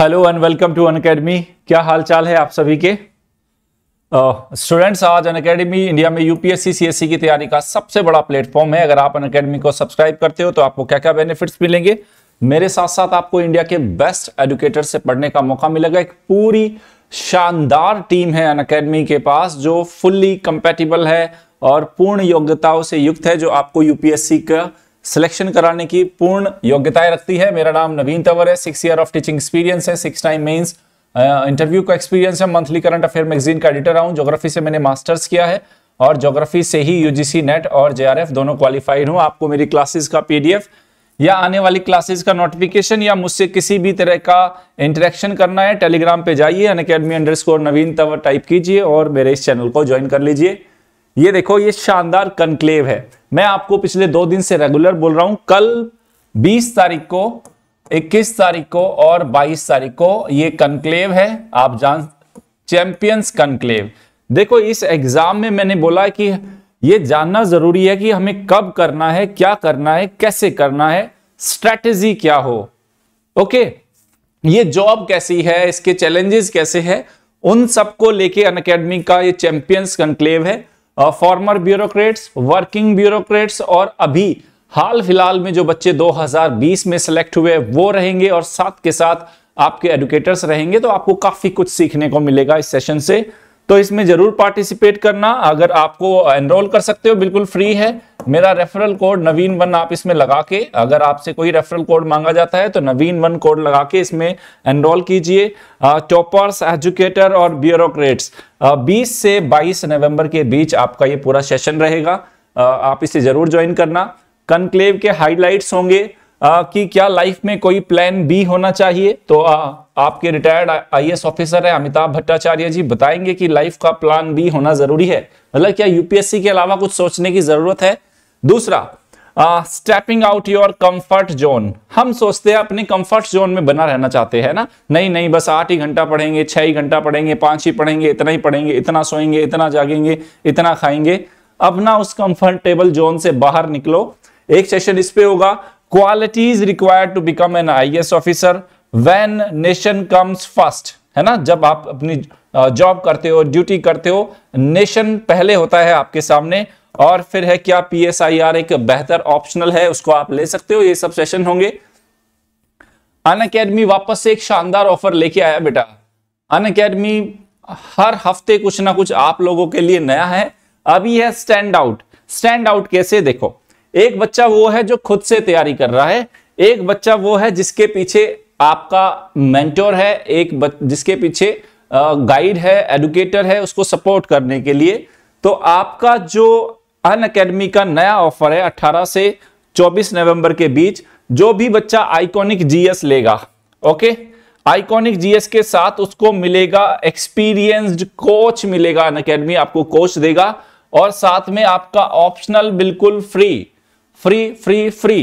Hello and welcome to Unacademy क्या हाल चाल है आप सभी के स्टूडेंट्स uh, आज अन अकेडमी इंडिया में यूपीएससी सीएससी की तैयारी का सबसे बड़ा प्लेटफॉर्म है अगर आप अन अकेडमी को सब्सक्राइब करते हो तो आपको क्या क्या बेनिफिट्स मिलेंगे मेरे साथ साथ आपको इंडिया के बेस्ट एडुकेटर से पढ़ने का मौका मिलेगा एक पूरी शानदार टीम है अन अकेडमी के पास जो फुल्ली कंपेटिबल है और पूर्ण योग्यताओं से युक्त है जो आपको यूपीएससी का सिलेक्शन कराने की पूर्ण योग्यताएं रखती है मेरा नाम नवीन तंवर है six year of teaching experience है सिक्स टाइम मेंस इंटरव्यू का एक्सपीरियंस है मंथली करंट अफेयर मैगजीन का एडिटर आऊँ ज्योग्राफी से मैंने मास्टर्स किया है और ज्योग्राफी से ही यूजीसी नेट और एफ दोनों क्वालिफाइड हूँ आपको मेरी क्लासेज का एफ या आने वाली क्लासेज का नोटिफिकेशन या मुझसे किसी भी तरह का इंटरेक्शन करना है टेलीग्राम पर जाइए Unacademy under Naveen Tanwar type कीजिए और मेरे इस चैनल को ज्वाइन कर लीजिए ये देखो ये शानदार कंक्लेव है मैं आपको पिछले दो दिन से रेगुलर बोल रहा हूं कल 20 तारीख को 21 तारीख को और 22 तारीख को ये कंक्लेव है आप जान चैंपियंस कंक्लेव देखो इस एग्जाम में मैंने बोला कि ये जानना जरूरी है कि हमें कब करना है क्या करना है कैसे करना है स्ट्रेटजी क्या हो ओके ये जॉब कैसी है इसके चैलेंजेस कैसे है उन सबको लेके अन का ये चैंपियंस कंक्लेव है फॉर्मर ब्यूरोक्रेट्स वर्किंग ब्यूरोक्रेट्स और अभी हाल फिलहाल में जो बच्चे 2020 में सेलेक्ट हुए वो रहेंगे और साथ के साथ आपके एडुकेटर्स रहेंगे तो आपको काफी कुछ सीखने को मिलेगा इस सेशन से तो इसमें जरूर पार्टिसिपेट करना अगर आपको एनरोल कर सकते हो बिल्कुल फ्री है मेरा रेफरल कोड नवीन वन आप इसमें लगा के अगर आपसे कोई रेफरल कोड मांगा जाता है तो नवीन वन कोड लगा के इसमें एनरोल कीजिए टॉपर्स एजुकेटर और ब्यूरोक्रेट्स 20 से 22 नवंबर के बीच आपका ये पूरा सेशन रहेगा आप इसे जरूर ज्वाइन करना कनक्लेव के हाईलाइट्स होंगे आ, कि क्या लाइफ में कोई प्लान बी होना चाहिए तो आ, आपके रिटायर्ड आईएएस ऑफिसर है अमिताभ भट्टाचार्य जी बताएंगे कि लाइफ का प्लान बी होना जरूरी है मतलब क्या यूपीएससी के अलावा कुछ सोचने की जरूरत है दूसरा stepping out your comfort zone हम सोचते हैं अपने कंफर्ट जोन में बना रहना चाहते हैं ना नहीं नहीं बस आठ ही घंटा पढ़ेंगे छह ही घंटा पढ़ेंगे पांच ही पढ़ेंगे इतना ही पढ़ेंगे इतना सोएंगे इतना जागेंगे इतना खाएंगे अपना उस कंफर्टेबल जोन से बाहर निकलो एक सेशन इस पे होगा qualities required to become an S officer when nation comes first है ना जब आप अपनी जॉब करते हो ड्यूटी करते हो नेशन पहले होता है आपके सामने और फिर है क्या पीएसआईआर एक बेहतर ऑप्शनल है उसको आप ले सकते हो ये सब सेशन होंगे अन अकेडमी वापस से एक शानदार ऑफर लेके आया बेटा अन अकेडमी हर हफ्ते कुछ ना कुछ आप लोगों के लिए नया है अभी है स्टैंड आउट स्टैंड आउट कैसे देखो एक बच्चा वो है जो खुद से तैयारी कर रहा है एक बच्चा वो है जिसके पीछे आपका मेंटोर है एक जिसके पीछे गाइड है एडुकेटर है उसको सपोर्ट करने के लिए तो आपका जो अन अकेडमी का नया ऑफर है 18 से 24 नवंबर के बीच जो भी बच्चा आइकॉनिक जीएस लेगा ओके आइकॉनिक जीएस के साथ उसको मिलेगा एक्सपीरियंस्ड कोच मिलेगा अन अकेडमी आपको कोच देगा और साथ में आपका ऑप्शनल बिल्कुल फ्री फ्री फ्री फ्री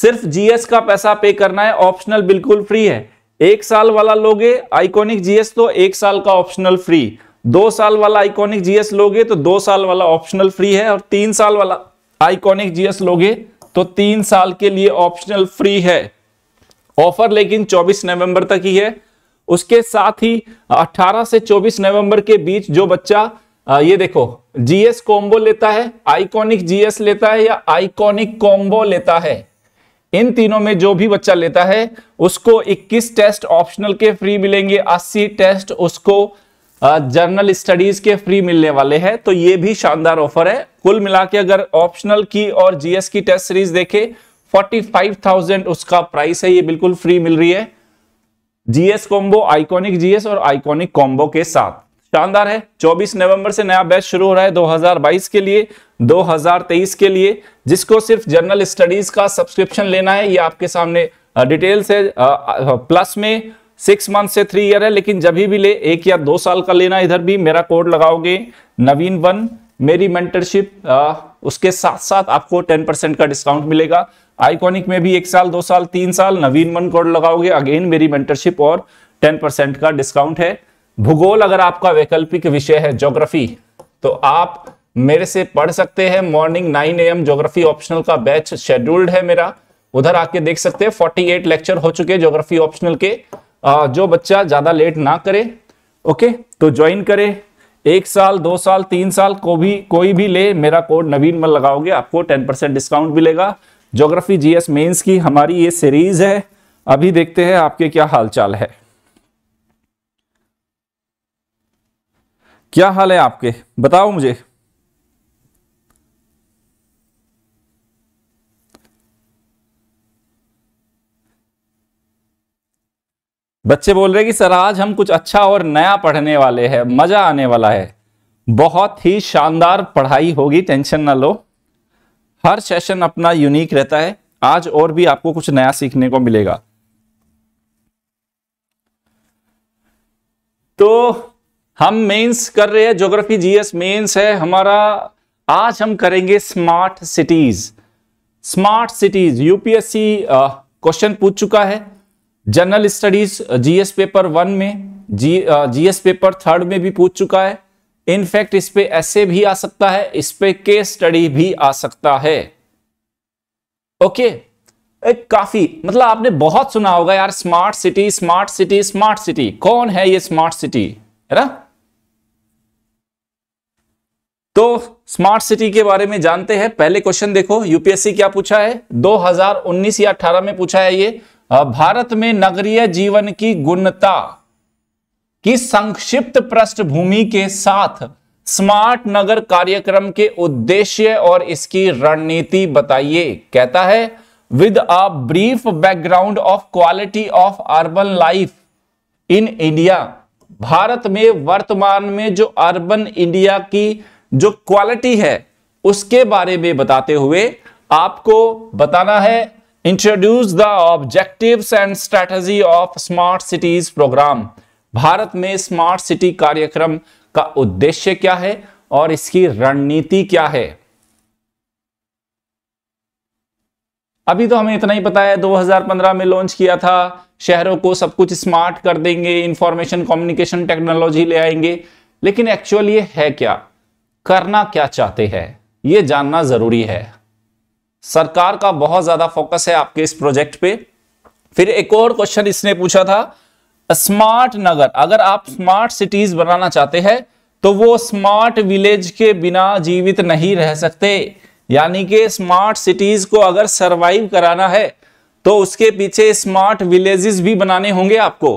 सिर्फ जीएस का पैसा पे करना है ऑप्शनल बिल्कुल फ्री है एक साल वाला लोगे आइकॉनिक जीएस तो एक साल का ऑप्शनल फ्री दो साल वाला आइकॉनिक जीएस लोगे तो दो साल वाला ऑप्शनल फ्री है और तीन साल वाला आइकॉनिक जीएस लोगे तो तीन साल के लिए ऑप्शनल फ्री है ऑफर लेकिन 24 नवंबर तक ही है उसके साथ ही 18 से 24 नवंबर के बीच जो बच्चा आ, ये देखो जीएस कॉम्बो लेता है आइकॉनिक जीएस लेता है या आइकॉनिक कॉम्बो लेता है इन तीनों में जो भी बच्चा लेता है उसको 21 टेस्ट ऑप्शनल के फ्री मिलेंगे 80 टेस्ट उसको जर्नल स्टडीज के फ्री मिलने वाले हैं तो ये भी शानदार ऑफर है कुल मिला के अगर ऑप्शनल की और जीएस की टेस्ट सीरीज देखे 45,000 उसका प्राइस है ये बिल्कुल फ्री मिल रही है जीएस कॉम्बो आइकॉनिक जीएस और आइकॉनिक कॉम्बो के साथ शानदार है 24 नवंबर से नया बैच शुरू हो रहा है 2022 के लिए 2023 के लिए जिसको सिर्फ जनरल स्टडीज का सब्सक्रिप्शन लेना है ये आपके सामने डिटेल्स है प्लस में सिक्स मंथ से थ्री ईयर है लेकिन जब भी ले एक या दो साल का लेना इधर भी मेरा कोड लगाओगे नवीन वन मेरी मेंटरशिप उसके साथ साथ आपको टेन परसेंट का डिस्काउंट मिलेगा आइकॉनिक में भी एक साल दो साल तीन साल नवीन वन कोड लगाओगे अगेन मेरी मेंटरशिप और टेन परसेंट का डिस्काउंट है भूगोल अगर आपका वैकल्पिक विषय है ज्योग्राफी तो आप मेरे से पढ़ सकते हैं मॉर्निंग 9 एम ज्योग्राफी ऑप्शनल का बैच शेड्यूल्ड है मेरा उधर आके देख सकते हैं 48 लेक्चर हो चुके हैं ज्योग्राफी ऑप्शनल के जो बच्चा ज्यादा लेट ना करे ओके तो ज्वाइन करे एक साल दो साल तीन साल को भी कोई भी ले मेरा कोड नवीन मल लगाओगे आपको टेन परसेंट डिस्काउंट मिलेगा ज्योग्राफी जीएस मेंस की हमारी ये सीरीज है अभी देखते हैं आपके क्या हालचाल है क्या हाल है आपके बताओ मुझे बच्चे बोल रहे कि सर आज हम कुछ अच्छा और नया पढ़ने वाले हैं मजा आने वाला है बहुत ही शानदार पढ़ाई होगी टेंशन ना लो हर सेशन अपना यूनिक रहता है आज और भी आपको कुछ नया सीखने को मिलेगा तो हम मेंस कर रहे हैं ज्योग्राफी जीएस मेंस है हमारा आज हम करेंगे smart cities smart cities UPSC question पूछ चुका है general studies GS paper one में जी जीएस पेपर थर्ड में भी पूछ चुका है इनफैक्ट इस पे ऐसे भी आ सकता है इस पे केस स्टडी भी आ सकता है ओके एक काफी मतलब आपने बहुत सुना होगा यार smart city smart city smart city कौन है ये स्मार्ट सिटी है ना तो स्मार्ट सिटी के बारे में जानते हैं पहले क्वेश्चन देखो यूपीएससी क्या पूछा है 2019 या 18 में पूछा है ये भारत में नगरीय जीवन की गुणता की संक्षिप्त पृष्ठभूमि के साथ स्मार्ट नगर कार्यक्रम के उद्देश्य और इसकी रणनीति बताइए कहता है with a brief background of quality of urban life in India भारत में वर्तमान में जो अर्बन इंडिया की जो क्वालिटी है उसके बारे में बताते हुए आपको बताना है introduce the objectives and strategy of smart cities programme भारत में स्मार्ट सिटी कार्यक्रम का उद्देश्य क्या है और इसकी रणनीति क्या है अभी तो हमें इतना ही पता है 2015 में लॉन्च किया था शहरों को सब कुछ स्मार्ट कर देंगे इंफॉर्मेशन कम्युनिकेशन टेक्नोलॉजी ले आएंगे लेकिन एक्चुअली ये है क्या करना क्या चाहते हैं ये जानना जरूरी है सरकार का बहुत ज्यादा फोकस है आपके इस प्रोजेक्ट पे फिर एक और क्वेश्चन इसने पूछा था स्मार्ट नगर अगर आप स्मार्ट सिटीज बनाना चाहते हैं तो वो स्मार्ट विलेज के बिना जीवित नहीं रह सकते यानी कि स्मार्ट सिटीज को अगर सरवाइव कराना है तो उसके पीछे स्मार्ट विलेजेस भी बनाने होंगे आपको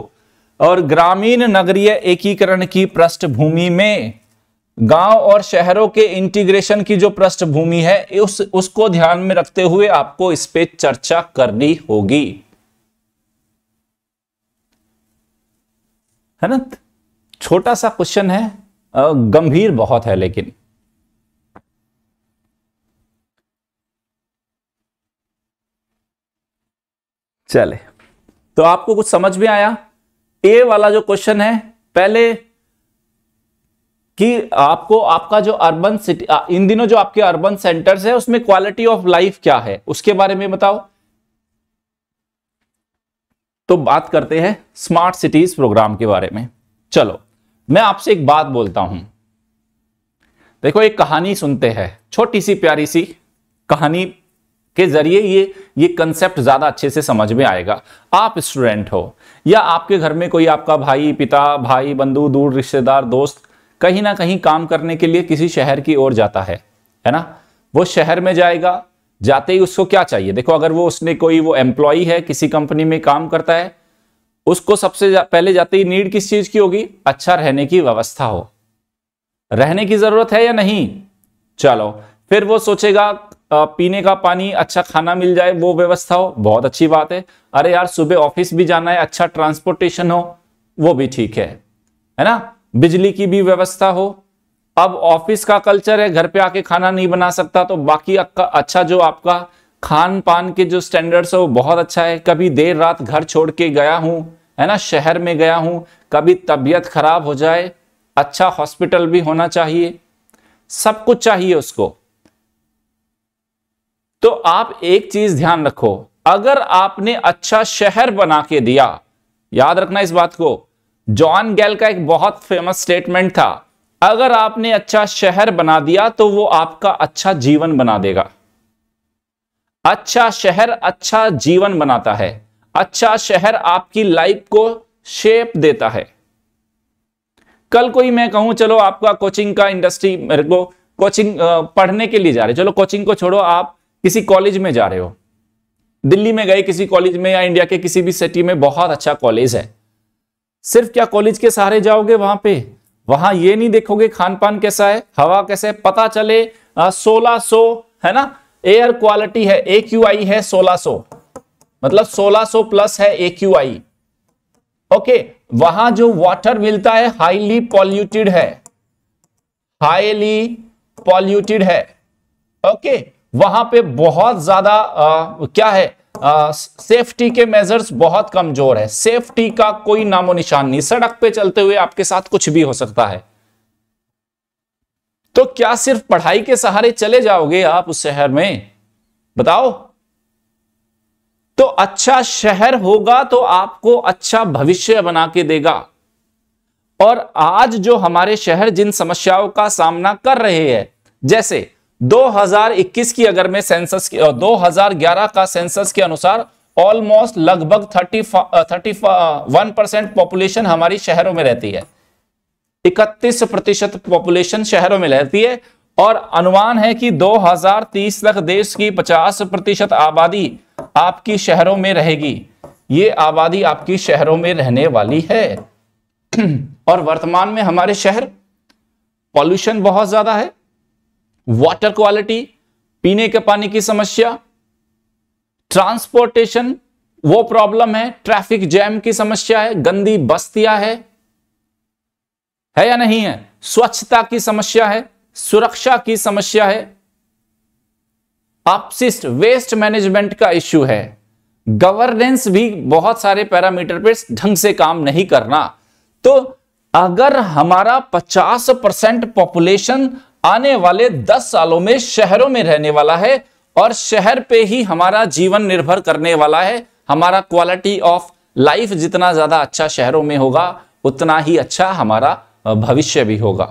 और ग्रामीण नगरीय एकीकरण की पृष्ठभूमि में गांव और शहरों के इंटीग्रेशन की जो पृष्ठभूमि है उस उसको ध्यान में रखते हुए आपको इस पे चर्चा करनी होगी है ना छोटा सा क्वेश्चन है गंभीर बहुत है लेकिन चले तो आपको कुछ समझ में आया ए वाला जो क्वेश्चन है पहले कि आपको आपका जो अर्बन सिटी इन दिनों जो आपके अर्बन सेंटर्स है उसमें क्वालिटी ऑफ लाइफ क्या है उसके बारे में बताओ तो बात करते हैं स्मार्ट सिटीज प्रोग्राम के बारे में चलो मैं आपसे एक बात बोलता हूं देखो एक कहानी सुनते हैं छोटी सी प्यारी सी कहानी के जरिए ये ये कंसेप्ट ज़्यादा अच्छे से समझ में आएगा आप स्टूडेंट हो या आपके घर में कोई आपका भाई पिता भाई बंधु दूर रिश्तेदार दोस्त कहीं ना कहीं काम करने के लिए किसी शहर की ओर जाता है है ना वो शहर में जाएगा जाते ही उसको क्या चाहिए देखो अगर वो उसने कोई वो एम्प्लॉई है किसी कंपनी में काम करता है उसको सबसे जा, पहले जाते ही नीड किस चीज की होगी अच्छा रहने की व्यवस्था हो रहने की जरूरत है या नहीं चलो फिर वो सोचेगा पीने का पानी अच्छा खाना मिल जाए वो व्यवस्था हो बहुत अच्छी बात है अरे यार सुबह ऑफिस भी जाना है अच्छा ट्रांसपोर्टेशन हो वो भी ठीक है है ना बिजली की भी व्यवस्था हो अब ऑफिस का कल्चर है घर पे आके खाना नहीं बना सकता तो बाकी अच्छा जो आपका खान पान के जो स्टैंडर्ड्स है वो बहुत अच्छा है कभी देर रात घर छोड़ के गया हूँ है ना शहर में गया हूँ कभी तबीयत खराब हो जाए अच्छा हॉस्पिटल भी होना चाहिए सब कुछ चाहिए उसको तो आप एक चीज ध्यान रखो अगर आपने अच्छा शहर बना के दिया याद रखना इस बात को जॉन गैल का एक बहुत फेमस स्टेटमेंट था अगर आपने अच्छा शहर बना दिया तो वो आपका अच्छा जीवन बना देगा अच्छा शहर अच्छा जीवन बनाता है अच्छा शहर आपकी लाइफ को शेप देता है कल कोई मैं कहूं चलो आपका कोचिंग का इंडस्ट्री मेरे को कोचिंग पढ़ने के लिए जा रहे चलो कोचिंग को छोड़ो आप किसी कॉलेज में जा रहे हो दिल्ली में गए किसी कॉलेज में या इंडिया के किसी भी सिटी में बहुत अच्छा कॉलेज है सिर्फ क्या कॉलेज के सहारे जाओगे वहां पे वहां ये नहीं देखोगे खान पान कैसा है हवा कैसा है पता चले सोलह सो है ना एयर क्वालिटी है ए क्यू आई है सोलह सो मतलब सोलह सो प्लस है ए क्यू आई ओके वहां जो वाटर मिलता है हाईली पॉल्यूटेड है हाईली पॉल्यूटेड है ओके वहां पे बहुत ज्यादा क्या है सेफ्टी के मेजर्स बहुत कमजोर है सेफ्टी का कोई नामो निशान नहीं सड़क पे चलते हुए आपके साथ कुछ भी हो सकता है तो क्या सिर्फ पढ़ाई के सहारे चले जाओगे आप उस शहर में बताओ तो अच्छा शहर होगा तो आपको अच्छा भविष्य बना के देगा और आज जो हमारे शहर जिन समस्याओं का सामना कर रहे हैं जैसे 2021 की अगर मैं सेंसस की 2011 का सेंसस के अनुसार ऑलमोस्ट लगभग 30 31 परसेंट पॉपुलेशन हमारी शहरों में रहती है 31 प्रतिशत पॉपुलेशन शहरों में रहती है और अनुमान है कि 2030 तक देश की 50 प्रतिशत आबादी आपकी शहरों में रहेगी ये आबादी आपकी शहरों में रहने वाली है और वर्तमान में हमारे शहर पॉल्यूशन बहुत ज्यादा है वाटर क्वालिटी पीने के पानी की समस्या ट्रांसपोर्टेशन वो प्रॉब्लम है ट्रैफिक जैम की समस्या है गंदी बस्तियां है है या नहीं है स्वच्छता की समस्या है सुरक्षा की समस्या है अपशिष्ट वेस्ट मैनेजमेंट का इश्यू है गवर्नेंस भी बहुत सारे पैरामीटर पे ढंग से काम नहीं करना तो अगर हमारा 50 परसेंट पॉपुलेशन आने वाले दस सालों में शहरों में रहने वाला है और शहर पे ही हमारा जीवन निर्भर करने वाला है हमारा क्वालिटी ऑफ लाइफ जितना ज्यादा अच्छा शहरों में होगा उतना ही अच्छा हमारा भविष्य भी होगा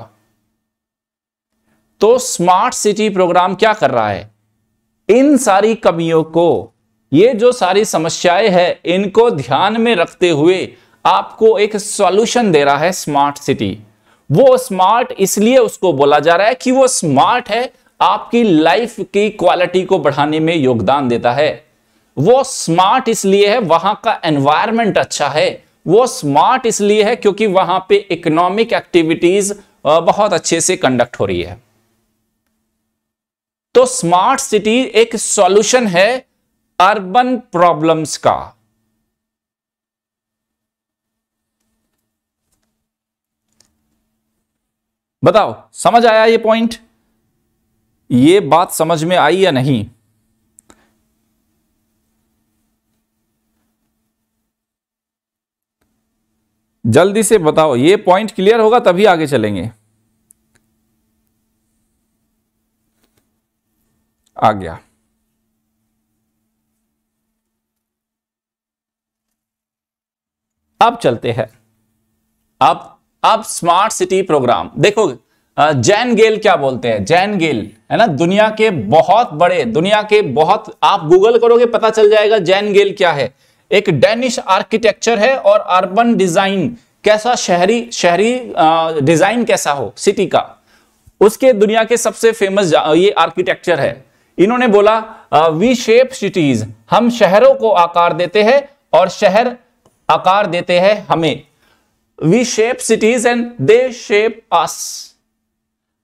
तो स्मार्ट सिटी प्रोग्राम क्या कर रहा है इन सारी कमियों को ये जो सारी समस्याएं हैं इनको ध्यान में रखते हुए आपको एक सॉल्यूशन दे रहा है स्मार्ट सिटी वो स्मार्ट इसलिए उसको बोला जा रहा है कि वो स्मार्ट है आपकी लाइफ की क्वालिटी को बढ़ाने में योगदान देता है वो स्मार्ट इसलिए है वहां का एनवायरमेंट अच्छा है वो स्मार्ट इसलिए है क्योंकि वहां पे इकोनॉमिक एक्टिविटीज बहुत अच्छे से कंडक्ट हो रही है तो स्मार्ट सिटी एक सॉल्यूशन है अर्बन प्रॉब्लम्स का बताओ समझ आया ये पॉइंट ये बात समझ में आई या नहीं जल्दी से बताओ ये पॉइंट क्लियर होगा तभी आगे चलेंगे आ गया अब चलते हैं अब अब स्मार्ट सिटी प्रोग्राम देखो जैन गेल क्या बोलते हैं जैन गेल है ना दुनिया के बहुत बड़े दुनिया के बहुत आप गूगल करोगे पता चल जाएगा जैन गेल क्या है एक डेनिश आर्किटेक्चर है और अर्बन डिजाइन कैसा शहरी शहरी डिजाइन कैसा हो सिटी का उसके दुनिया के सबसे फेमस ये आर्किटेक्चर है इन्होंने बोला वी शेप सिटीज हम शहरों को आकार देते हैं और शहर आकार देते हैं हमें we shape cities and they shape us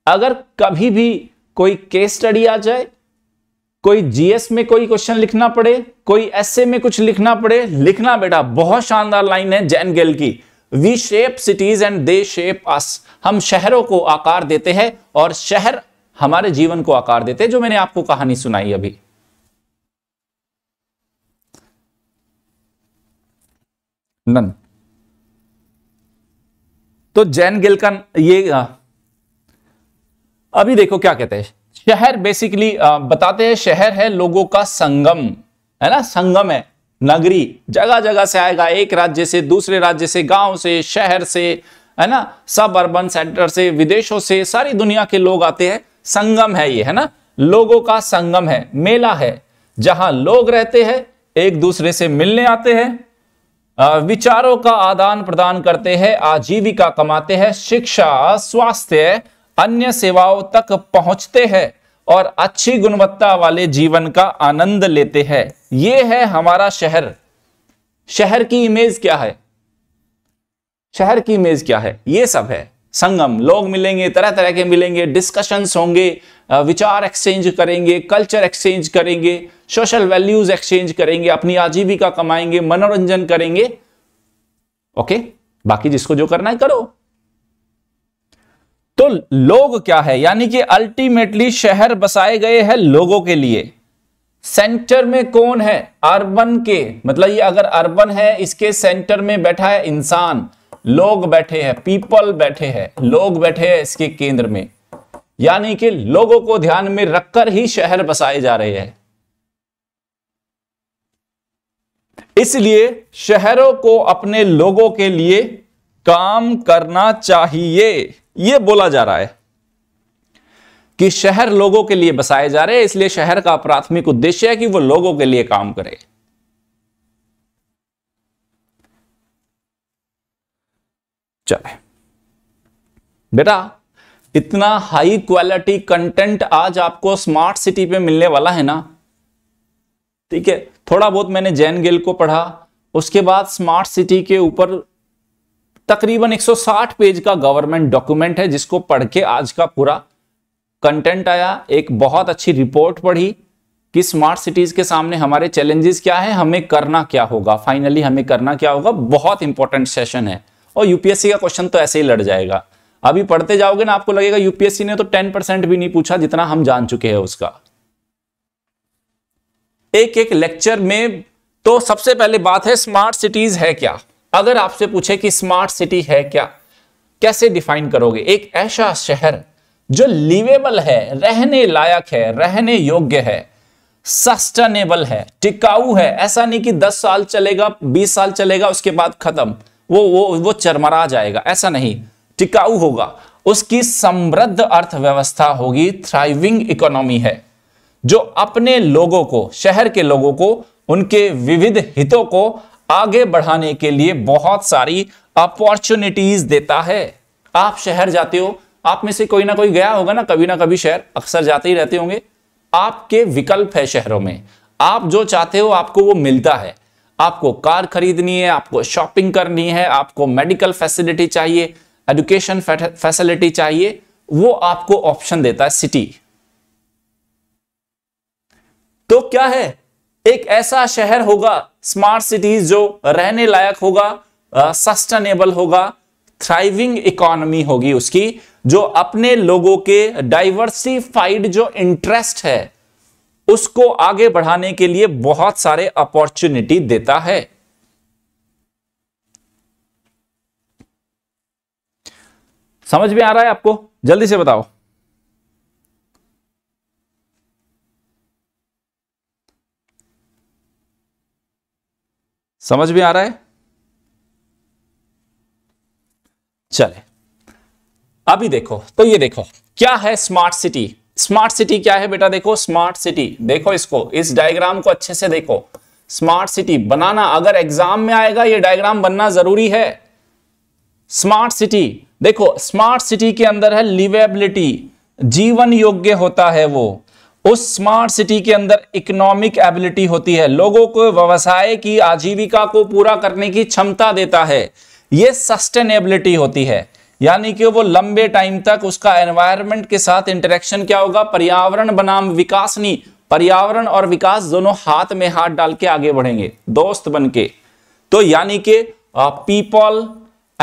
अगर कभी भी कोई केस स्टडी आ जाए कोई जीएस में कोई क्वेश्चन लिखना पड़े कोई एसए में कुछ लिखना पड़े लिखना बेटा बहुत शानदार लाइन है जैन गेल की we shape cities and they shape us हम शहरों को आकार देते हैं और शहर हमारे जीवन को आकार देते हैं जो मैंने आपको कहानी सुनाई अभी नन तो जैन गिल का ये अभी देखो क्या कहते हैं शहर बेसिकली बताते हैं शहर है लोगों का संगम है ना संगम है नगरी जगह जगह से आएगा एक राज्य से दूसरे राज्य से गांव से शहर से है ना सब अर्बन सेंटर से विदेशों से सारी दुनिया के लोग आते हैं संगम है ये है ना लोगों का संगम है मेला है जहां लोग रहते हैं एक दूसरे से मिलने आते हैं विचारों का आदान प्रदान करते हैं आजीविका कमाते हैं शिक्षा स्वास्थ्य अन्य सेवाओं तक पहुंचते हैं और अच्छी गुणवत्ता वाले जीवन का आनंद लेते हैं ये है हमारा शहर शहर की इमेज क्या है शहर की इमेज क्या है ये सब है संगम लोग मिलेंगे तरह तरह के मिलेंगे डिस्कशंस होंगे विचार एक्सचेंज करेंगे कल्चर एक्सचेंज करेंगे सोशल वैल्यूज एक्सचेंज करेंगे अपनी आजीविका कमाएंगे मनोरंजन करेंगे ओके बाकी जिसको जो करना है करो तो लोग क्या है यानी कि अल्टीमेटली शहर बसाए गए हैं लोगों के लिए सेंटर में कौन है अर्बन के मतलब ये अगर अर्बन है इसके सेंटर में बैठा है इंसान लोग बैठे हैं पीपल बैठे हैं लोग बैठे हैं इसके केंद्र में यानी कि लोगों को ध्यान में रखकर ही शहर बसाए जा रहे हैं इसलिए शहरों को अपने लोगों के लिए काम करना चाहिए यह बोला जा रहा है कि शहर लोगों के लिए बसाए जा रहे हैं इसलिए शहर का प्राथमिक उद्देश्य है कि वो लोगों के लिए काम करे चले बेटा इतना हाई क्वालिटी कंटेंट आज आपको स्मार्ट सिटी पे मिलने वाला है ना ठीक है थोड़ा बहुत मैंने जैन गेल को पढ़ा उसके बाद स्मार्ट सिटी के ऊपर तकरीबन 160 पेज का गवर्नमेंट डॉक्यूमेंट है जिसको पढ़ के आज का पूरा कंटेंट आया एक बहुत अच्छी रिपोर्ट पढ़ी कि स्मार्ट सिटीज के सामने हमारे चैलेंजेस क्या है हमें करना क्या होगा फाइनली हमें करना क्या होगा बहुत इंपॉर्टेंट सेशन है और यूपीएससी का क्वेश्चन तो ऐसे ही लड़ जाएगा अभी पढ़ते जाओगे ना आपको लगेगा यूपीएससी ने तो टेन परसेंट भी नहीं पूछा जितना हम जान चुके हैं उसका एक एक लेक्चर में तो सबसे पहले बात है स्मार्ट सिटीज है क्या अगर आपसे पूछे कि स्मार्ट सिटी है क्या कैसे डिफाइन करोगे एक ऐसा शहर जो लिवेबल है रहने लायक है रहने योग्य है सस्टेनेबल है टिकाऊ है ऐसा नहीं कि 10 साल चलेगा 20 साल चलेगा उसके बाद खत्म वो वो वो चरमरा जाएगा ऐसा नहीं टिकाऊ होगा उसकी समृद्ध अर्थव्यवस्था होगी थ्राइविंग इकोनॉमी है जो अपने लोगों को शहर के लोगों को उनके विविध हितों को आगे बढ़ाने के लिए बहुत सारी अपॉर्चुनिटीज देता है आप शहर जाते हो आप में से कोई ना कोई गया होगा ना कभी ना कभी शहर अक्सर जाते ही रहते होंगे आपके विकल्प है शहरों में आप जो चाहते हो आपको वो मिलता है आपको कार खरीदनी है आपको शॉपिंग करनी है आपको मेडिकल फैसिलिटी चाहिए एजुकेशन फैसिलिटी चाहिए वो आपको ऑप्शन देता है सिटी तो क्या है एक ऐसा शहर होगा स्मार्ट सिटीज जो रहने लायक होगा सस्टेनेबल होगा थ्राइविंग इकोनॉमी होगी उसकी जो अपने लोगों के डाइवर्सिफाइड जो इंटरेस्ट है उसको आगे बढ़ाने के लिए बहुत सारे अपॉर्चुनिटी देता है समझ में आ रहा है आपको जल्दी से बताओ समझ में आ रहा है चले अभी देखो तो ये देखो क्या है स्मार्ट सिटी स्मार्ट सिटी क्या है बेटा देखो स्मार्ट सिटी देखो इसको इस डायग्राम को अच्छे से देखो स्मार्ट सिटी बनाना अगर एग्जाम में आएगा यह डायग्राम बनना जरूरी है स्मार्ट सिटी देखो स्मार्ट सिटी के अंदर है लिवेबिलिटी जीवन योग्य होता है वो उस स्मार्ट सिटी के अंदर इकोनॉमिक एबिलिटी होती है लोगों को व्यवसाय की आजीविका को पूरा करने की क्षमता देता है ये सस्टेनेबिलिटी होती है यानी कि वो लंबे टाइम तक उसका एनवायरमेंट के साथ इंटरेक्शन क्या होगा पर्यावरण बनाम विकास नहीं पर्यावरण और विकास दोनों हाथ में हाथ डाल के आगे बढ़ेंगे दोस्त बन के तो यानी कि पीपल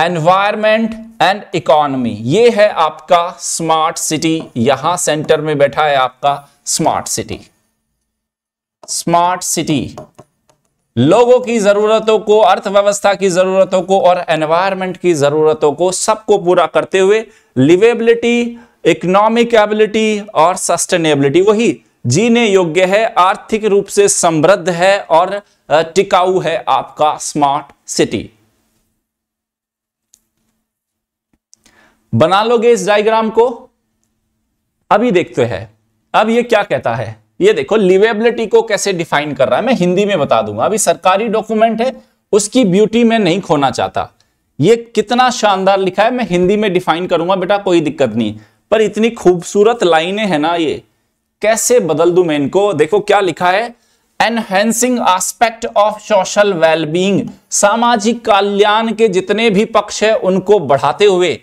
एनवायरमेंट एंड इकोनमी ये है आपका स्मार्ट सिटी यहां सेंटर में बैठा है आपका स्मार्ट सिटी स्मार्ट सिटी लोगों की ज़रूरतों को अर्थव्यवस्था की ज़रूरतों को और एनवायरमेंट की ज़रूरतों को सबको पूरा करते हुए लिवेबिलिटी इकोनॉमिक एबिलिटी और सस्टेनेबिलिटी वही जीने योग्य है आर्थिक रूप से समृद्ध है और टिकाऊ है आपका स्मार्ट सिटी बना लोगे इस डायग्राम को अभी देखते हैं अब ये क्या कहता है ये देखो लिवेबिलिटी को कैसे डिफाइन कर रहा है मैं हिंदी में बता दूंगा अभी सरकारी डॉक्यूमेंट है उसकी ब्यूटी में नहीं खोना चाहता ये कितना शानदार लिखा है मैं हिंदी में डिफाइन करूंगा बेटा कोई दिक्कत नहीं पर इतनी खूबसूरत लाइनें हैं ना ये कैसे बदल दू मैं इनको देखो क्या लिखा है enhancing aspect of social wellbeing सामाजिक कल्याण के जितने भी पक्ष है उनको बढ़ाते हुए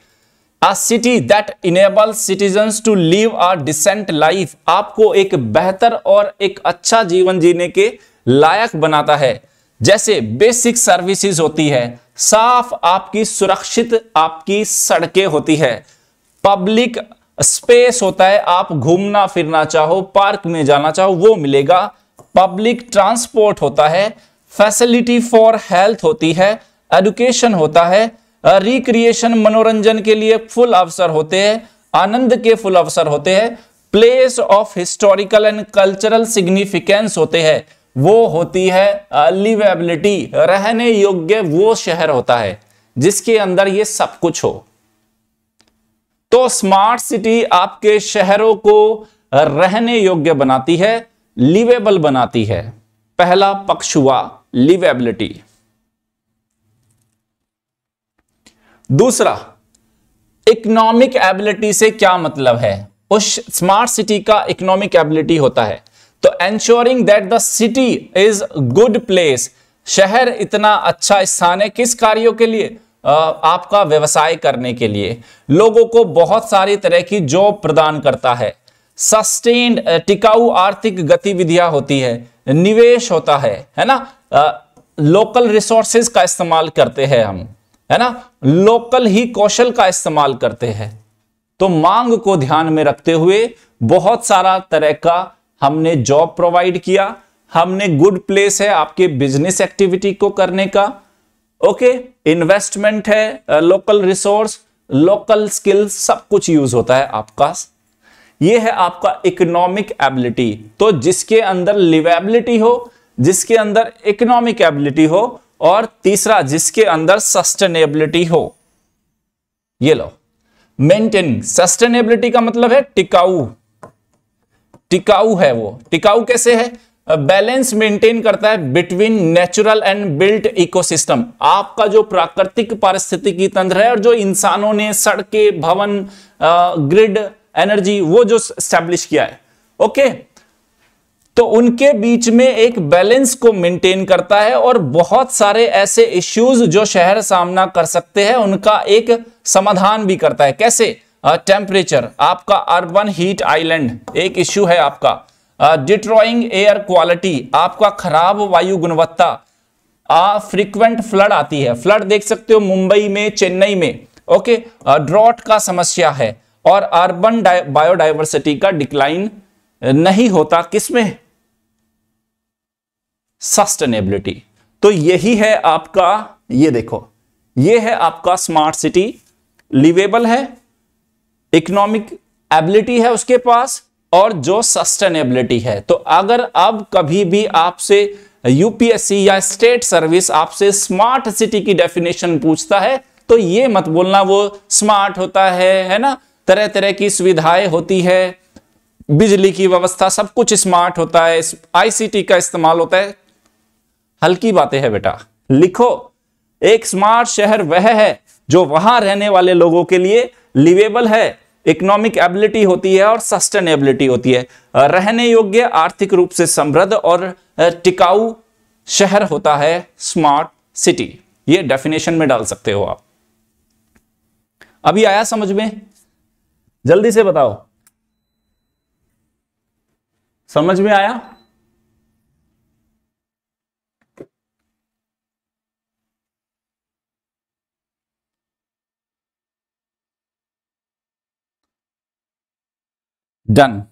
city that enable citizens to live a decent life आपको एक बेहतर और एक अच्छा जीवन जीने के लायक बनाता है जैसे बेसिक सर्विसेज होती है साफ आपकी सुरक्षित आपकी सड़कें होती है पब्लिक स्पेस होता है आप घूमना फिरना चाहो पार्क में जाना चाहो वो मिलेगा पब्लिक ट्रांसपोर्ट होता है फैसिलिटी फॉर हेल्थ होती है एडुकेशन होता है रिक्रिएशन मनोरंजन के लिए फुल अवसर होते हैं आनंद के फुल अवसर होते हैं place of historical and cultural significance होते हैं वो होती है लिवेबिलिटी रहने योग्य वो शहर होता है जिसके अंदर ये सब कुछ हो तो स्मार्ट सिटी आपके शहरों को रहने योग्य बनाती है लिवेबल बनाती है पहला पक्ष हुआ लिवेबिलिटी दूसरा इकोनॉमिक एबिलिटी से क्या मतलब है उस स्मार्ट सिटी का इकोनॉमिक एबिलिटी होता है तो ensuring that the city is good place शहर इतना अच्छा स्थान है किस कार्यों के लिए आपका व्यवसाय करने के लिए लोगों को बहुत सारी तरह की जॉब प्रदान करता है सस्टेन्ड टिकाऊ आर्थिक गतिविधियां होती है निवेश होता है है ना लोकल रिसोर्सेज का इस्तेमाल करते हैं हम है ना लोकल ही कौशल का इस्तेमाल करते हैं तो मांग को ध्यान में रखते हुए बहुत सारा तरह का हमने जॉब प्रोवाइड किया हमने गुड प्लेस है आपके बिजनेस एक्टिविटी को करने का ओके इन्वेस्टमेंट है लोकल रिसोर्स लोकल स्किल सब कुछ यूज होता है आपका ये है आपका इकोनॉमिक एबिलिटी तो जिसके अंदर लिवेबिलिटी हो जिसके अंदर इकोनॉमिक एबिलिटी हो और तीसरा जिसके अंदर सस्टेनेबिलिटी हो ये लो मेंटेनिंग सस्टेनेबिलिटी का मतलब है टिकाऊ टिकाऊ है वो टिकाऊ कैसे है बैलेंस मेंटेन करता है between natural and built ecosystem आपका जो प्राकृतिक पारिस्थितिकी तंत्र है और जो इंसानों ने सड़कें भवन ग्रिड एनर्जी वो जो स्टैब्लिश किया है ओके okay? तो उनके बीच में एक बैलेंस को मेंटेन करता है और बहुत सारे ऐसे इश्यूज जो शहर सामना कर सकते हैं उनका एक समाधान भी करता है कैसे टेम्परेचर आपका अर्बन हीट आइलैंड एक इश्यू है आपका डिट्रॉइंग एयर क्वालिटी आपका खराब वायु गुणवत्ता फ्रीक्वेंट फ्लड आती है फ्लड देख सकते हो मुंबई में चेन्नई में ओके ड्रॉट का समस्या है और अर्बन बायोडाइवर्सिटी का डिक्लाइन नहीं होता किसमें सस्टेनेबिलिटी तो यही है आपका ये देखो ये है आपका स्मार्ट सिटी लिवेबल है इकोनॉमिक एबिलिटी है उसके पास और जो सस्टेनेबिलिटी है तो अगर अब कभी भी आपसे यूपीएससी या स्टेट सर्विस आपसे स्मार्ट सिटी की डेफिनेशन पूछता है तो ये मत बोलना वो स्मार्ट होता है है ना तरह तरह की सुविधाएं होती है बिजली की व्यवस्था सब कुछ स्मार्ट होता है आईसीटी का इस्तेमाल होता है हल्की बातें हैं बेटा लिखो एक स्मार्ट शहर वह है जो वहां रहने वाले लोगों के लिए लिवेबल है इकोनॉमिक एबिलिटी होती है और सस्टेनेबिलिटी होती है रहने योग्य आर्थिक रूप से समृद्ध और टिकाऊ शहर होता है स्मार्ट सिटी ये डेफिनेशन में डाल सकते हो आप अभी आया समझ में जल्दी से बताओ समझ में आया डन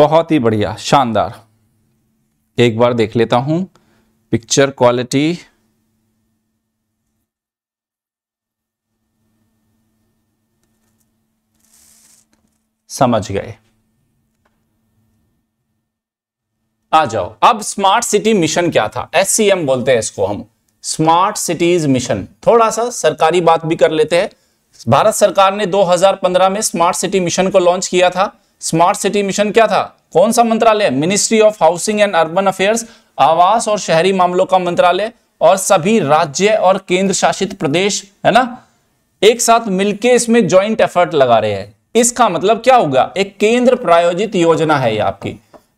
बहुत ही बढ़िया शानदार एक बार देख लेता हूं पिक्चर क्वालिटी समझ गए आ जाओ अब स्मार्ट सिटी मिशन क्या था एस बोलते हैं इसको हम स्मार्ट सिटीज मिशन थोड़ा सा सरकारी बात भी कर लेते हैं भारत सरकार ने 2015 में स्मार्ट सिटी मिशन को लॉन्च किया था स्मार्ट सिटी मिशन क्या था कौन सा मंत्रालय ministry of housing and urban affairs आवास और शहरी मामलों का मंत्रालय और सभी राज्य और केंद्र शासित प्रदेश है ना एक साथ मिलकर इसमें ज्वाइंट एफर्ट लगा रहे हैं इसका मतलब क्या होगा एक केंद्र प्रायोजित योजना है ये आपकी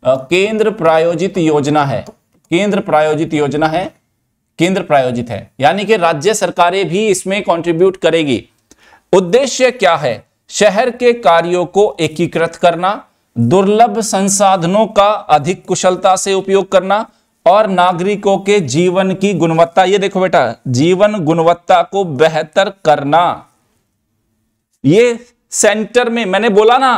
केंद्र प्रायोजित योजना है केंद्र प्रायोजित योजना है केंद्र प्रायोजित है यानी कि राज्य सरकारें भी इसमें कंट्रीब्यूट करेगी उद्देश्य क्या है शहर के कार्यों को एकीकृत करना दुर्लभ संसाधनों का अधिक कुशलता से उपयोग करना और नागरिकों के जीवन की गुणवत्ता ये देखो बेटा जीवन गुणवत्ता को बेहतर करना ये सेंटर में मैंने बोला ना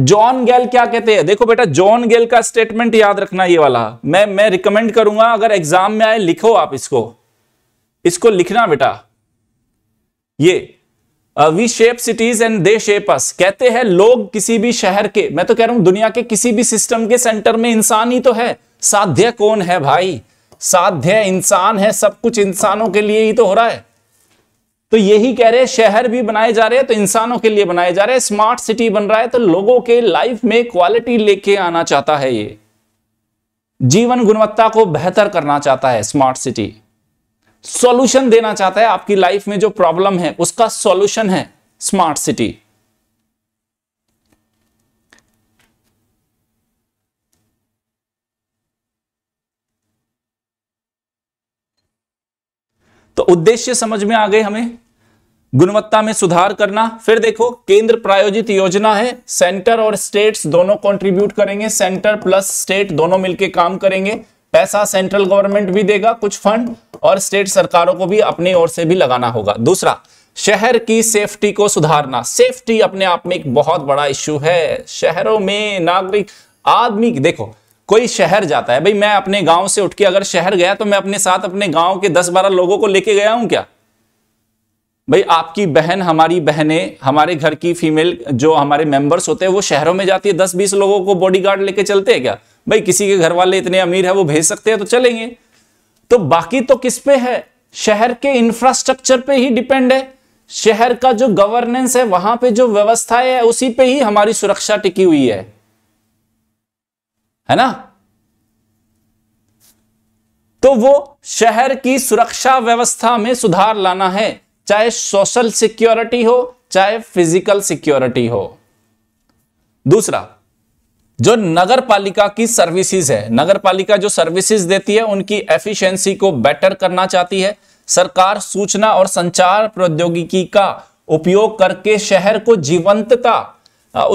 जॉन गेल क्या कहते हैं देखो बेटा जॉन गेल का स्टेटमेंट याद रखना ये वाला मैं मैं रिकमेंड करूंगा अगर एग्जाम में आए लिखो आप इसको इसको लिखना बेटा ये we shape cities and they shape us कहते हैं लोग किसी भी शहर के मैं तो कह रहा हूं दुनिया के किसी भी सिस्टम के सेंटर में इंसान ही तो है साध्य कौन है भाई साध्य इंसान है सब कुछ इंसानों के लिए ही तो हो रहा है तो यही कह रहे हैं शहर भी बनाए जा रहे हैं तो इंसानों के लिए बनाए जा रहे हैं स्मार्ट सिटी बन रहा है तो लोगों के लाइफ में क्वालिटी लेके आना चाहता है ये जीवन गुणवत्ता को बेहतर करना चाहता है स्मार्ट सिटी सॉल्यूशन देना चाहता है आपकी लाइफ में जो प्रॉब्लम है उसका सॉल्यूशन है स्मार्ट सिटी तो उद्देश्य समझ में आ गए हमें गुणवत्ता में सुधार करना फिर देखो केंद्र प्रायोजित योजना है सेंटर और स्टेट्स दोनों कंट्रीब्यूट करेंगे सेंटर प्लस स्टेट दोनों मिलकर काम करेंगे पैसा सेंट्रल गवर्नमेंट भी देगा कुछ फंड और स्टेट सरकारों को भी अपनी ओर से भी लगाना होगा दूसरा शहर की सेफ्टी को सुधारना सेफ्टी अपने आप में एक बहुत बड़ा इश्यू है शहरों में नागरिक आदमी देखो कोई शहर जाता है भाई मैं अपने गांव से उठ के अगर शहर गया तो मैं अपने साथ अपने गांव के दस बारह लोगों को लेके गया हूं क्या भाई आपकी बहन हमारी बहनें हमारे घर की फीमेल जो हमारे मेंबर्स होते हैं वो शहरों में जाती है दस बीस लोगों को बॉडीगार्ड लेके चलते हैं क्या भाई किसी के घर वाले इतने अमीर है वो भेज सकते हैं तो चलेंगे तो बाकी तो किस पे है शहर के इंफ्रास्ट्रक्चर पे ही डिपेंड है शहर का जो गवर्नेंस है वहां पे जो व्यवस्था है उसी पे ही हमारी सुरक्षा टिकी हुई है है ना तो वो शहर की सुरक्षा व्यवस्था में सुधार लाना है चाहे सोशल सिक्योरिटी हो चाहे फिजिकल सिक्योरिटी हो दूसरा जो नगर पालिका की सर्विसेज है नगर पालिका जो सर्विसेज देती है उनकी एफिशिएंसी को बेटर करना चाहती है सरकार सूचना और संचार प्रौद्योगिकी का उपयोग करके शहर को जीवंतता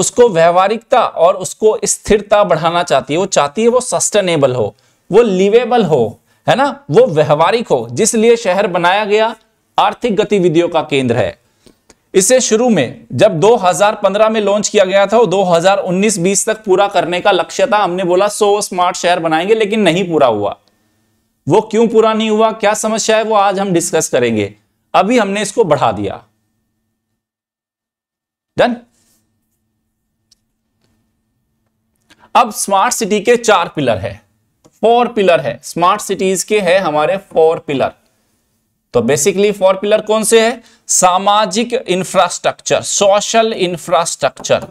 उसको व्यवहारिकता और उसको स्थिरता बढ़ाना चाहती है वो चाहती है वो सस्टेनेबल हो वो लिवेबल हो है ना वो व्यवहारिक हो जिसलिए शहर बनाया गया आर्थिक गतिविधियों का केंद्र है इसे शुरू में जब 2015 में लॉन्च किया गया था वो 2019-20 तक पूरा करने का लक्ष्य था हमने बोला 100 स्मार्ट शहर बनाएंगे लेकिन नहीं पूरा हुआ वो क्यों पूरा नहीं हुआ क्या समस्या है वो आज हम डिस्कस करेंगे अभी हमने इसको बढ़ा दिया डन अब स्मार्ट सिटी के चार पिलर है फोर पिलर है स्मार्ट सिटीज के है हमारे फोर पिलर तो बेसिकली फोर पिलर कौन से है सामाजिक इंफ्रास्ट्रक्चर सोशल इंफ्रास्ट्रक्चर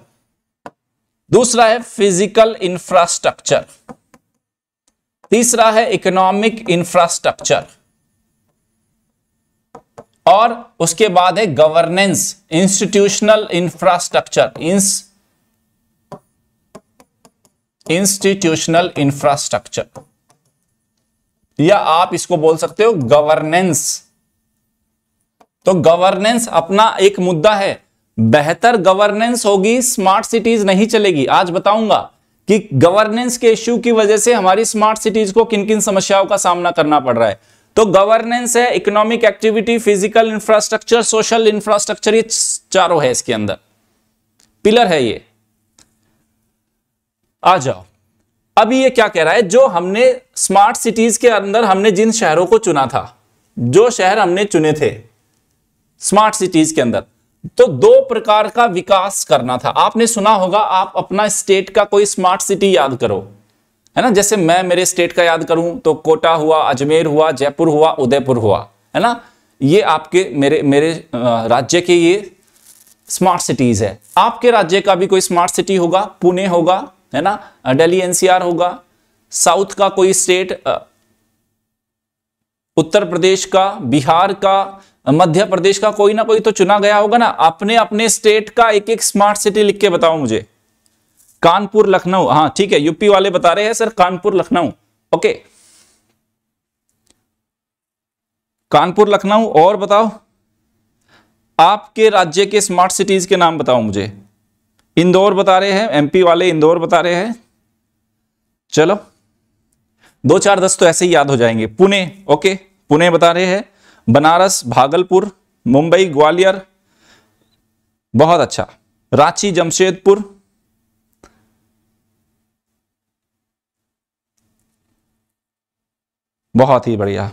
दूसरा है फिजिकल इंफ्रास्ट्रक्चर तीसरा है इकोनॉमिक इंफ्रास्ट्रक्चर और उसके बाद है governance institutional infrastructure ins institutional infrastructure या आप इसको बोल सकते हो गवर्नेंस तो गवर्नेंस अपना एक मुद्दा है बेहतर गवर्नेंस होगी स्मार्ट सिटीज नहीं चलेगी आज बताऊंगा कि गवर्नेंस के इश्यू की वजह से हमारी स्मार्ट सिटीज को किन किन समस्याओं का सामना करना पड़ रहा है तो गवर्नेंस है economic activity physical infrastructure social infrastructure ये चारों है इसके अंदर पिलर है ये आ जाओ अभी ये क्या कह रहा है जो हमने स्मार्ट सिटीज के अंदर हमने जिन शहरों को चुना था जो शहर हमने चुने थे स्मार्ट सिटीज के अंदर तो दो प्रकार का विकास करना था आपने सुना होगा आप अपना स्टेट का कोई स्मार्ट सिटी याद करो है ना जैसे मैं मेरे स्टेट का याद करूं तो कोटा हुआ अजमेर हुआ जयपुर हुआ उदयपुर हुआ है ना ये आपके मेरे मेरे राज्य के ये स्मार्ट सिटीज है आपके राज्य का भी कोई स्मार्ट सिटी होगा पुणे होगा है ना दिल्ली एनसीआर होगा साउथ का कोई स्टेट उत्तर प्रदेश का बिहार का मध्य प्रदेश का कोई ना कोई तो चुना गया होगा ना अपने अपने स्टेट का एक एक स्मार्ट सिटी लिख के बताओ मुझे कानपुर लखनऊ हाँ ठीक है यूपी वाले बता रहे हैं सर कानपुर लखनऊ ओके कानपुर लखनऊ और बताओ आपके राज्य के स्मार्ट सिटीज के नाम बताओ मुझे इंदौर बता रहे हैं एमपी वाले इंदौर बता रहे हैं चलो दो चार दस तो ऐसे ही याद हो जाएंगे पुणे ओके पुणे बता रहे हैं बनारस भागलपुर मुंबई ग्वालियर बहुत अच्छा रांची जमशेदपुर बहुत ही बढ़िया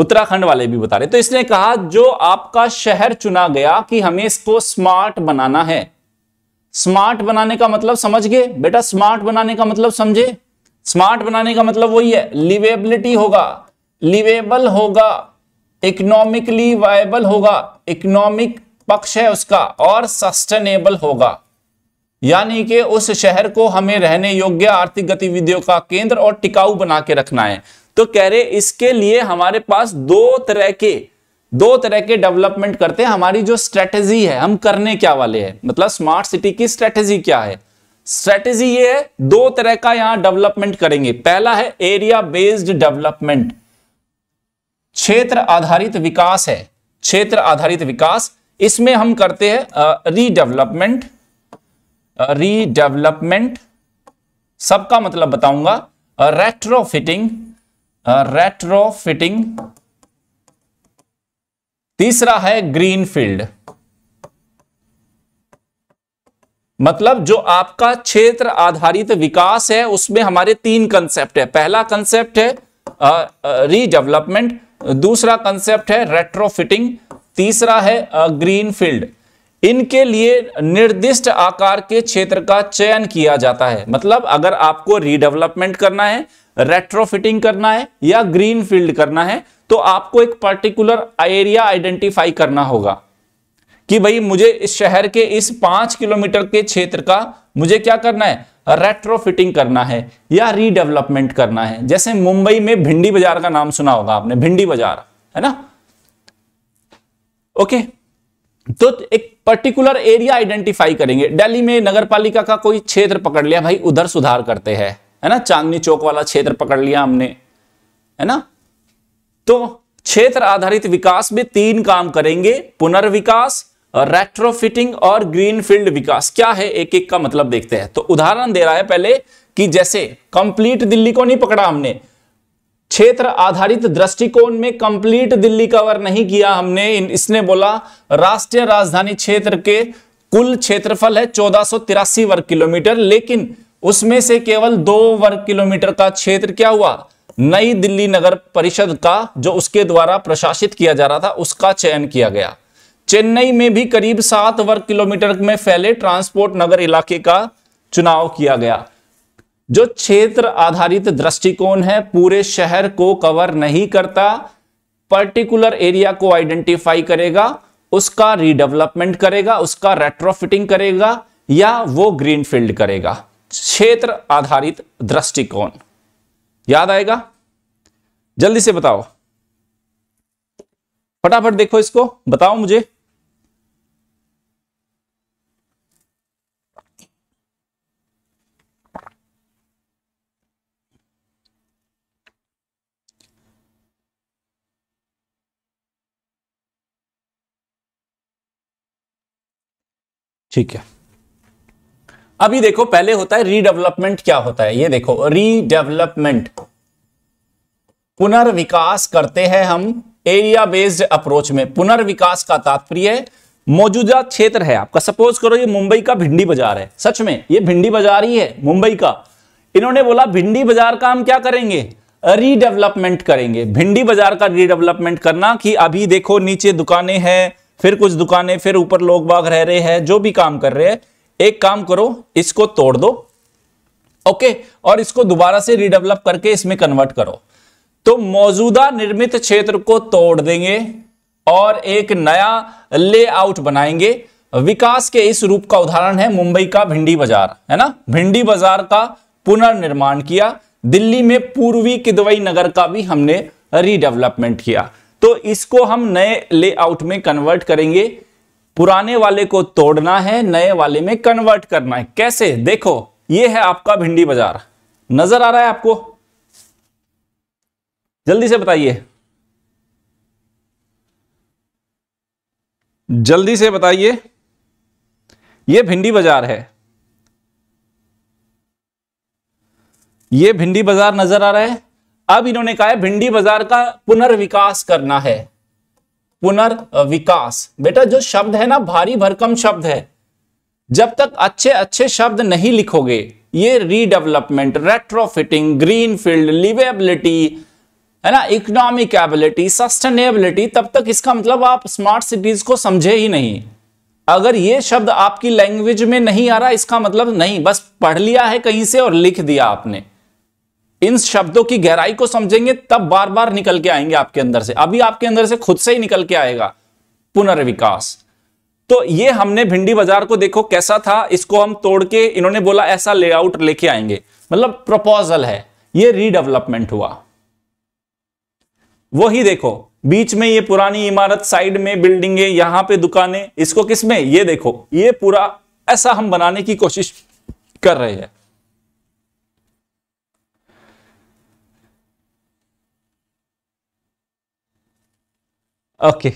उत्तराखंड वाले भी बता रहे तो इसने कहा जो आपका शहर चुना गया कि हमें इसको स्मार्ट बनाना है स्मार्ट बनाने का मतलब समझ गए बेटा स्मार्ट बनाने का मतलब समझे स्मार्ट बनाने का मतलब वही है लिवेबिलिटी होगा लिवेबल होगा इकोनॉमिकली वायबल होगा इकोनॉमिक पक्ष है उसका और सस्टेनेबल होगा यानी कि उस शहर को हमें रहने योग्य आर्थिक गतिविधियों का केंद्र और टिकाऊ बना के रखना है तो कह रहे इसके लिए हमारे पास दो तरह के दो तरह के डेवलपमेंट करते हैं हमारी जो स्ट्रेटेजी है हम करने क्या वाले हैं मतलब स्मार्ट सिटी की स्ट्रेटेजी क्या है स्ट्रेटेजी ये है दो तरह का यहां डेवलपमेंट करेंगे पहला है एरिया बेस्ड डेवलपमेंट क्षेत्र आधारित विकास है क्षेत्र आधारित विकास इसमें हम करते हैं रीडेवलपमेंट रीडेवलपमेंट सबका मतलब बताऊंगा रेट्रोफिटिंग रेट्रोफिटिंग तीसरा है ग्रीन फील्ड मतलब जो आपका क्षेत्र आधारित विकास है उसमें हमारे तीन कंसेप्ट है पहला कंसेप्ट है रीडेवलपमेंट दूसरा कंसेप्ट है रेट्रोफिटिंग तीसरा है ग्रीन फील्ड इनके लिए निर्दिष्ट आकार के क्षेत्र का चयन किया जाता है मतलब अगर आपको रीडेवलपमेंट करना है रेट्रोफिटिंग करना है या ग्रीन फील्ड करना है तो आपको एक पर्टिकुलर एरिया आइडेंटिफाई करना होगा कि भाई मुझे इस शहर के इस पांच किलोमीटर के क्षेत्र का मुझे क्या करना है रेट्रोफिटिंग करना है या रीडेवलपमेंट करना है जैसे मुंबई में भिंडी बाजार का नाम सुना होगा आपने भिंडी बाजार है ना ओके तो एक पर्टिकुलर एरिया आइडेंटिफाई करेंगे दिल्ली में नगर पालिका का कोई क्षेत्र पकड़ लिया भाई उधर सुधार करते हैं है ना चांदनी चौक वाला क्षेत्र पकड़ लिया हमने है ना तो क्षेत्र आधारित विकास में तीन काम करेंगे पुनर्विकास रेट्रोफिटिंग और ग्रीन फील्ड विकास क्या है एक एक का मतलब देखते हैं तो उदाहरण दे रहा है पहले कि जैसे कंप्लीट दिल्ली को नहीं पकड़ा हमने क्षेत्र आधारित दृष्टिकोण में कंप्लीट दिल्ली कवर नहीं किया हमने इसने बोला राष्ट्रीय राजधानी क्षेत्र के कुल क्षेत्रफल है चौदह वर्ग किलोमीटर लेकिन उसमें से केवल दो वर्ग किलोमीटर का क्षेत्र क्या हुआ नई दिल्ली नगर परिषद का जो उसके द्वारा प्रशासित किया जा रहा था उसका चयन किया गया चेन्नई में भी करीब सात वर्ग किलोमीटर में फैले ट्रांसपोर्ट नगर इलाके का चुनाव किया गया जो क्षेत्र आधारित दृष्टिकोण है पूरे शहर को कवर नहीं करता पर्टिकुलर एरिया को आइडेंटिफाई करेगा उसका रीडेवलपमेंट करेगा उसका रेट्रोफिटिंग करेगा या वो ग्रीनफील्ड करेगा क्षेत्र आधारित दृष्टिकोण याद आएगा जल्दी से बताओ फटाफट देखो इसको बताओ मुझे ठीक है अभी देखो पहले होता है रीडेवलपमेंट क्या होता है ये देखो रीडेवलपमेंट पुनर्विकास करते हैं हम एरिया बेस्ड अप्रोच में पुनर्विकास का तात्पर्य मौजूदा क्षेत्र है आपका सपोज करो ये मुंबई का भिंडी बाजार है सच में ये भिंडी बाजार ही है मुंबई का इन्होंने बोला भिंडी बाजार का हम क्या करेंगे रीडेवलपमेंट करेंगे भिंडी बाजार का रीडेवलपमेंट करना कि अभी देखो नीचे दुकानें हैं फिर कुछ दुकानें फिर ऊपर लोग बाग रह रहे हैं जो भी काम कर रहे हैं एक काम करो इसको तोड़ दो ओके और इसको दोबारा से रिडेवलप करके इसमें कन्वर्ट करो तो मौजूदा निर्मित क्षेत्र को तोड़ देंगे और एक नया लेआउट बनाएंगे विकास के इस रूप का उदाहरण है मुंबई का भिंडी बाजार है ना भिंडी बाजार का पुनर्निर्माण किया दिल्ली में पूर्वी किदवई नगर का भी हमने रीडेवलपमेंट किया तो इसको हम नए लेआउट में कन्वर्ट करेंगे पुराने वाले को तोड़ना है नए वाले में कन्वर्ट करना है कैसे देखो ये है आपका भिंडी बाजार नजर आ रहा है आपको जल्दी से बताइए जल्दी से बताइए ये भिंडी बाजार है ये भिंडी बाजार नजर आ रहा है अब इन्होंने कहा है भिंडी बाजार का पुनर्विकास करना है पुनर्विकास बेटा जो शब्द है ना भारी भरकम शब्द है जब तक अच्छे अच्छे शब्द नहीं लिखोगे ये redevelopment retrofitting green field livability है ना इकोनॉमिक एबिलिटी सस्टेनेबिलिटी तब तक इसका मतलब आप स्मार्ट सिटीज को समझे ही नहीं अगर ये शब्द आपकी लैंग्वेज में नहीं आ रहा इसका मतलब नहीं बस पढ़ लिया है कहीं से और लिख दिया आपने इन शब्दों की गहराई को समझेंगे तब बार बार निकल के आएंगे आपके अंदर से अभी आपके अंदर से खुद से ही निकल के आएगा पुनर्विकास तो ये हमने भिंडी बाजार को देखो कैसा था इसको हम तोड़ के इन्होंने बोला ऐसा लेआउट लेके आएंगे मतलब प्रपोजल है ये रीडेवलपमेंट हुआ वो ही देखो बीच में ये पुरानी इमारत साइड में बिल्डिंगे यहां पे दुकानें इसको किसमें ये देखो ये पूरा ऐसा हम बनाने की कोशिश कर रहे हैं ओके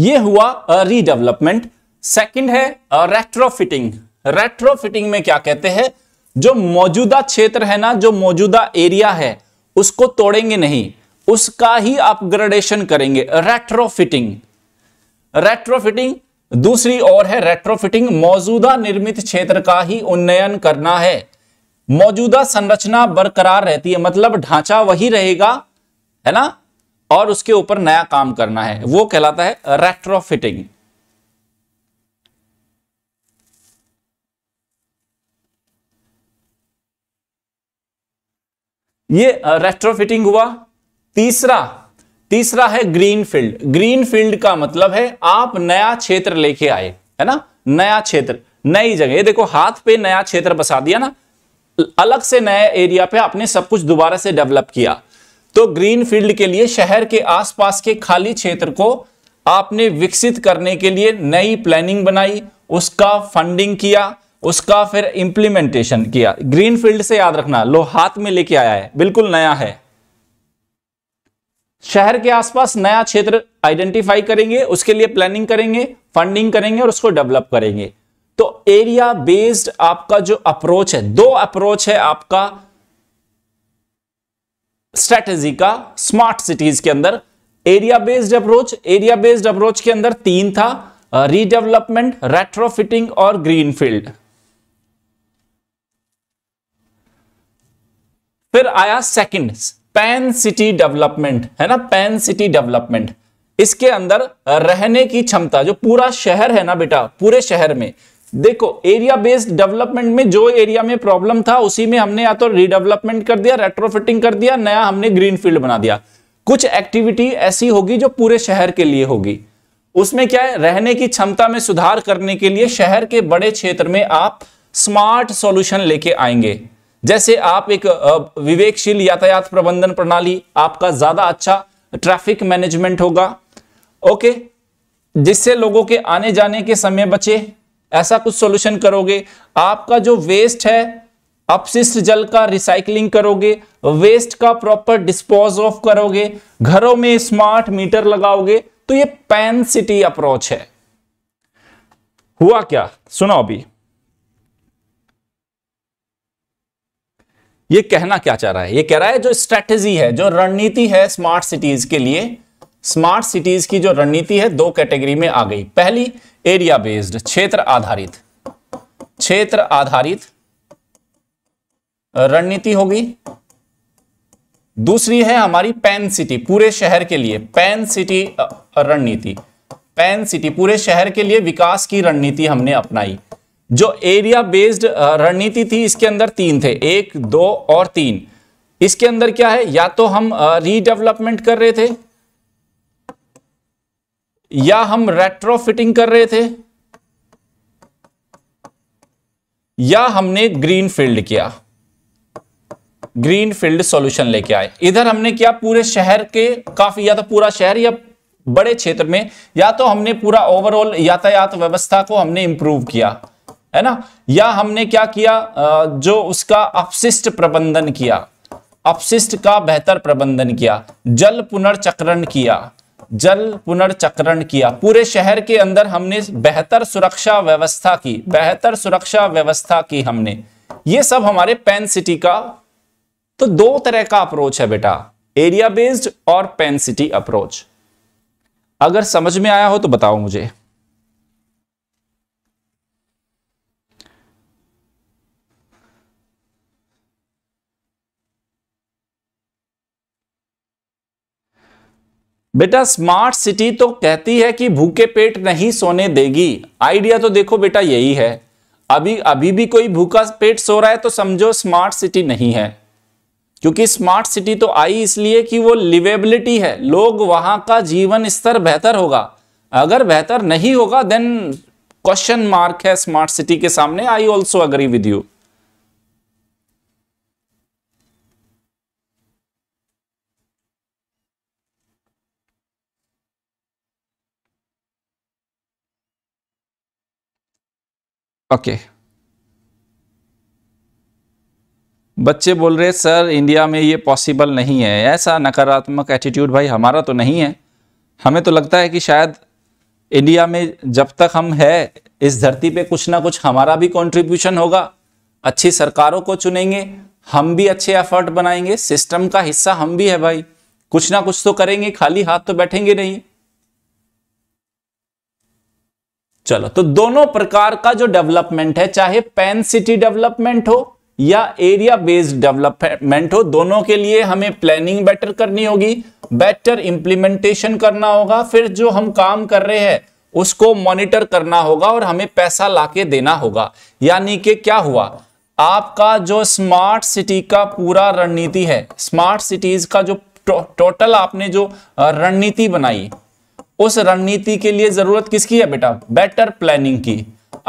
ये हुआ रीडेवलपमेंट uh, सेकंड है रेट्रोफिटिंग uh, रेट्रोफिटिंग में क्या कहते हैं जो मौजूदा क्षेत्र है ना जो मौजूदा एरिया है उसको तोड़ेंगे नहीं उसका ही अपग्रेडेशन करेंगे रेट्रोफिटिंग रेट्रोफिटिंग दूसरी ओर है रेट्रोफिटिंग मौजूदा निर्मित क्षेत्र का ही उन्नयन करना है मौजूदा संरचना बरकरार रहती है मतलब ढांचा वही रहेगा है ना और उसके ऊपर नया काम करना है वो कहलाता है रेट्रोफिटिंग ये रेट्रोफिटिंग हुआ तीसरा तीसरा है ग्रीन फील्ड ग्रीन फील्ड का मतलब है आप नया क्षेत्र लेके आए है ना नया क्षेत्र नई जगह ये देखो हाथ पे नया क्षेत्र बसा दिया ना अलग से नया एरिया पे आपने सब कुछ दोबारा से डेवलप किया तो ग्रीन फील्ड के लिए शहर के आसपास के खाली क्षेत्र को आपने विकसित करने के लिए नई प्लानिंग बनाई उसका फंडिंग किया उसका फिर इंप्लीमेंटेशन किया ग्रीन फील्ड से याद रखना लो हाथ में लेके आया है बिल्कुल नया है शहर के आसपास नया क्षेत्र आइडेंटिफाई करेंगे उसके लिए प्लानिंग करेंगे फंडिंग करेंगे और उसको डेवलप करेंगे तो एरिया बेस्ड आपका जो अप्रोच है दो अप्रोच है आपका स्ट्रेटेजी का स्मार्ट सिटीज के अंदर area based approach area based approach के अंदर तीन था रीडेवलपमेंट रेट्रोफिटिंग और ग्रीनफील्ड फिर आया सेकंड पैन सिटी डेवलपमेंट है ना पैन सिटी डेवलपमेंट इसके अंदर रहने की क्षमता जो पूरा शहर है ना बेटा पूरे शहर में देखो एरिया बेस्ड डेवलपमेंट में जो एरिया में प्रॉब्लम था उसी में हमने या तो रीडेवलपमेंट कर दिया रेट्रोफिटिंग कर दिया नया हमने ग्रीन फील्ड बना दिया कुछ एक्टिविटी ऐसी होगी जो पूरे शहर के लिए होगी उसमें क्या है रहने की क्षमता में सुधार करने के लिए शहर के बड़े क्षेत्र में आप स्मार्ट सॉल्यूशन लेके आएंगे जैसे आप एक विवेकशील यातायात प्रबंधन प्रणाली आपका ज्यादा अच्छा ट्रैफिक मैनेजमेंट होगा ओके जिससे लोगों के आने जाने के समय बचे ऐसा कुछ सॉल्यूशन करोगे आपका जो वेस्ट है अपशिष्ट जल का रिसाइकलिंग करोगे वेस्ट का प्रॉपर डिस्पोज ऑफ करोगे घरों में स्मार्ट मीटर लगाओगे तो ये पैन सिटी अप्रोच है हुआ क्या सुनो अभी ये कहना क्या चाह रहा है ये कह रहा है जो स्ट्रेटेजी है जो रणनीति है स्मार्ट सिटीज के लिए स्मार्ट सिटीज की जो रणनीति है दो कैटेगरी में आ गई पहली एरिया बेस्ड क्षेत्र आधारित क्षेत्र आधारित रणनीति होगी दूसरी है हमारी पैन सिटी पूरे शहर के लिए पैन सिटी रणनीति पैन सिटी पूरे शहर के लिए विकास की रणनीति हमने अपनाई जो एरिया बेस्ड रणनीति थी इसके अंदर तीन थे एक दो और तीन इसके अंदर क्या है या तो हम रीडेवलपमेंट कर रहे थे या हम रेट्रोफिटिंग कर रहे थे या हमने ग्रीन फील्ड किया ग्रीन फील्ड सॉल्यूशन लेके आए इधर हमने क्या पूरे शहर के काफी या तो पूरा शहर या बड़े क्षेत्र में या तो हमने पूरा ओवरऑल यातायात व्यवस्था को हमने इंप्रूव किया है ना या हमने क्या किया जो उसका अपशिष्ट प्रबंधन किया अपशिष्ट का बेहतर प्रबंधन किया जल पुनर्चक्रण किया जल पुनर्चक्रण किया पूरे शहर के अंदर हमने बेहतर सुरक्षा व्यवस्था की बेहतर सुरक्षा व्यवस्था की हमने ये सब हमारे पेन सिटी का तो दो तरह का अप्रोच है बेटा एरिया बेस्ड और पेन सिटी अप्रोच अगर समझ में आया हो तो बताओ मुझे बेटा स्मार्ट सिटी तो कहती है कि भूखे पेट नहीं सोने देगी आइडिया तो देखो बेटा यही है अभी अभी भी कोई भूखा पेट सो रहा है तो समझो स्मार्ट सिटी नहीं है क्योंकि स्मार्ट सिटी तो आई इसलिए कि वो लिवेबिलिटी है लोग वहां का जीवन स्तर बेहतर होगा अगर बेहतर नहीं होगा देन क्वेश्चन मार्क है स्मार्ट सिटी के सामने I also agree with you okay बच्चे बोल रहे सर इंडिया में ये पॉसिबल नहीं है ऐसा नकारात्मक एटीट्यूड भाई हमारा तो नहीं है हमें तो लगता है कि शायद इंडिया में जब तक हम है इस धरती पे कुछ ना कुछ हमारा भी कंट्रीब्यूशन होगा अच्छी सरकारों को चुनेंगे हम भी अच्छे एफर्ट बनाएंगे सिस्टम का हिस्सा हम भी है भाई कुछ ना कुछ तो करेंगे खाली हाथ तो बैठेंगे नहीं चलो तो दोनों प्रकार का जो डेवलपमेंट है चाहे पेन सिटी डेवलपमेंट हो या एरिया बेस्ड डेवलपमेंट हो दोनों के लिए हमें प्लानिंग बेटर करनी होगी बेटर इंप्लीमेंटेशन करना होगा फिर जो हम काम कर रहे हैं उसको मॉनिटर करना होगा और हमें पैसा लाके देना होगा यानी कि क्या हुआ आपका जो स्मार्ट सिटी का पूरा रणनीति है स्मार्ट सिटीज का जो टो, टोटल आपने जो रणनीति बनाई उस रणनीति के लिए जरूरत किसकी है बेटा बेटर प्लानिंग की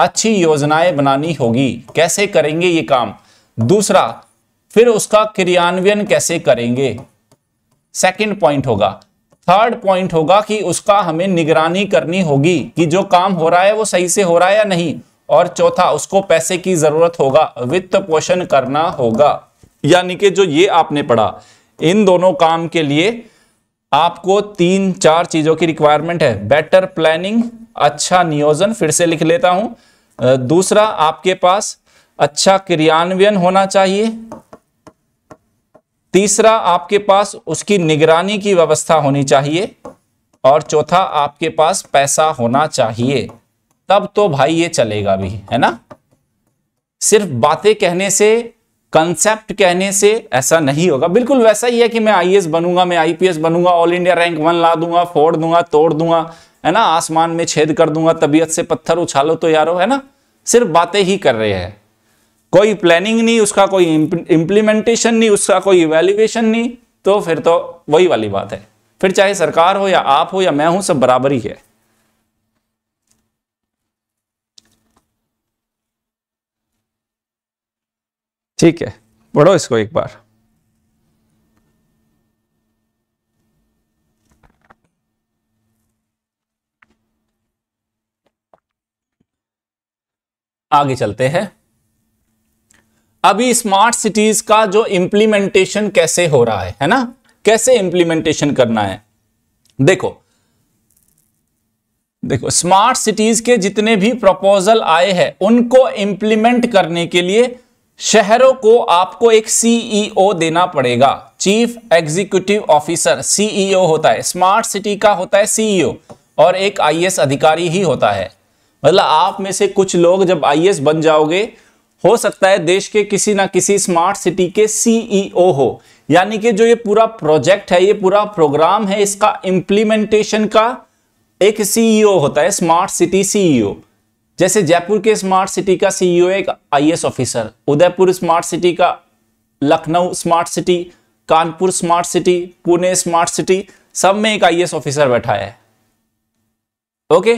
अच्छी योजनाएं बनानी होगी कैसे करेंगे ये काम दूसरा फिर उसका क्रियान्वयन कैसे करेंगे सेकंड पॉइंट होगा थर्ड पॉइंट होगा कि उसका हमें निगरानी करनी होगी कि जो काम हो रहा है वो सही से हो रहा है या नहीं और चौथा उसको पैसे की जरूरत होगा वित्त पोषण करना होगा यानी कि जो ये आपने पढ़ा इन दोनों काम के लिए आपको तीन चार चीजों की रिक्वायरमेंट है बेटर प्लानिंग अच्छा नियोजन फिर से लिख लेता हूं दूसरा आपके पास अच्छा क्रियान्वयन होना चाहिए तीसरा आपके पास उसकी निगरानी की व्यवस्था होनी चाहिए और चौथा आपके पास पैसा होना चाहिए तब तो भाई ये चलेगा भी है ना सिर्फ बातें कहने से कंसेप्ट कहने से ऐसा नहीं होगा बिल्कुल वैसा ही है कि मैं आईएएस बनूंगा मैं आईपीएस बनूंगा ऑल इंडिया रैंक वन ला दूंगा फोड़ दूंगा तोड़ दूंगा है ना आसमान में छेद कर दूंगा तबीयत से पत्थर उछालो तो यारो है ना सिर्फ बातें ही कर रहे हैं कोई प्लानिंग नहीं उसका कोई इम्प्लीमेंटेशन नहीं उसका कोई इवेल्युएशन नहीं तो फिर तो वही वाली बात है फिर चाहे सरकार हो या आप हो या मैं हूं सब बराबर ही है ठीक है पढ़ो इसको एक बार आगे चलते हैं अभी स्मार्ट सिटीज का जो इंप्लीमेंटेशन कैसे हो रहा है है ना कैसे इंप्लीमेंटेशन करना है देखो देखो स्मार्ट सिटीज के जितने भी प्रपोजल आए हैं उनको इंप्लीमेंट करने के लिए शहरों को आपको एक सीईओ e देना पड़ेगा चीफ एग्जीक्यूटिव ऑफिसर सीईओ होता है स्मार्ट सिटी का होता है सीईओ e और एक आईएएस e अधिकारी ही होता है मतलब आप में से कुछ लोग जब आईएएस बन जाओगे हो सकता है देश के किसी ना किसी स्मार्ट सिटी के सीईओ हो यानी कि जो ये पूरा प्रोजेक्ट है ये पूरा प्रोग्राम है इसका इम्प्लीमेंटेशन का एक सीईओ होता है स्मार्ट सिटी सीईओ जैसे जयपुर के स्मार्ट सिटी का सीईओ e एक आई ऑफिसर उदयपुर स्मार्ट सिटी का Lucknow smart city Kanpur smart city Pune smart city सब में एक आई ऑफिसर बैठा है ओके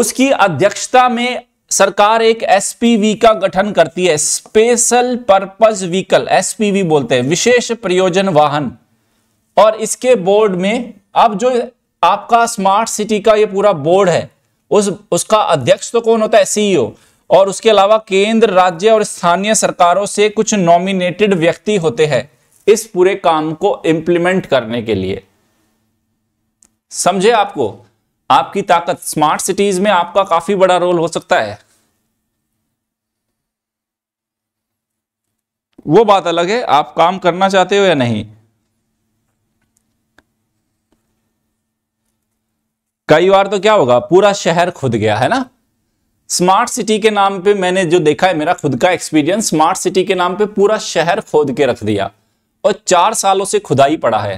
उसकी अध्यक्षता में सरकार एक एसपीवी का गठन करती है स्पेशल पर्पज व्हीकल एसपीवी बोलते हैं विशेष प्रयोजन वाहन और इसके बोर्ड में अब जो आपका स्मार्ट सिटी का ये पूरा बोर्ड है उस उसका अध्यक्ष तो कौन होता है सीईओ e और उसके अलावा केंद्र राज्य और स्थानीय सरकारों से कुछ नॉमिनेटेड व्यक्ति होते हैं इस पूरे काम को इंप्लीमेंट करने के लिए समझे आपको आपकी ताकत स्मार्ट सिटीज में आपका काफी बड़ा रोल हो सकता है वो बात अलग है आप काम करना चाहते हो या नहीं कई बार तो क्या होगा पूरा शहर खुद गया है ना स्मार्ट सिटी के नाम पे मैंने जो देखा है मेरा खुद का एक्सपीरियंस स्मार्ट सिटी के नाम पे पूरा शहर खोद के रख दिया और चार सालों से खुदाई पड़ा है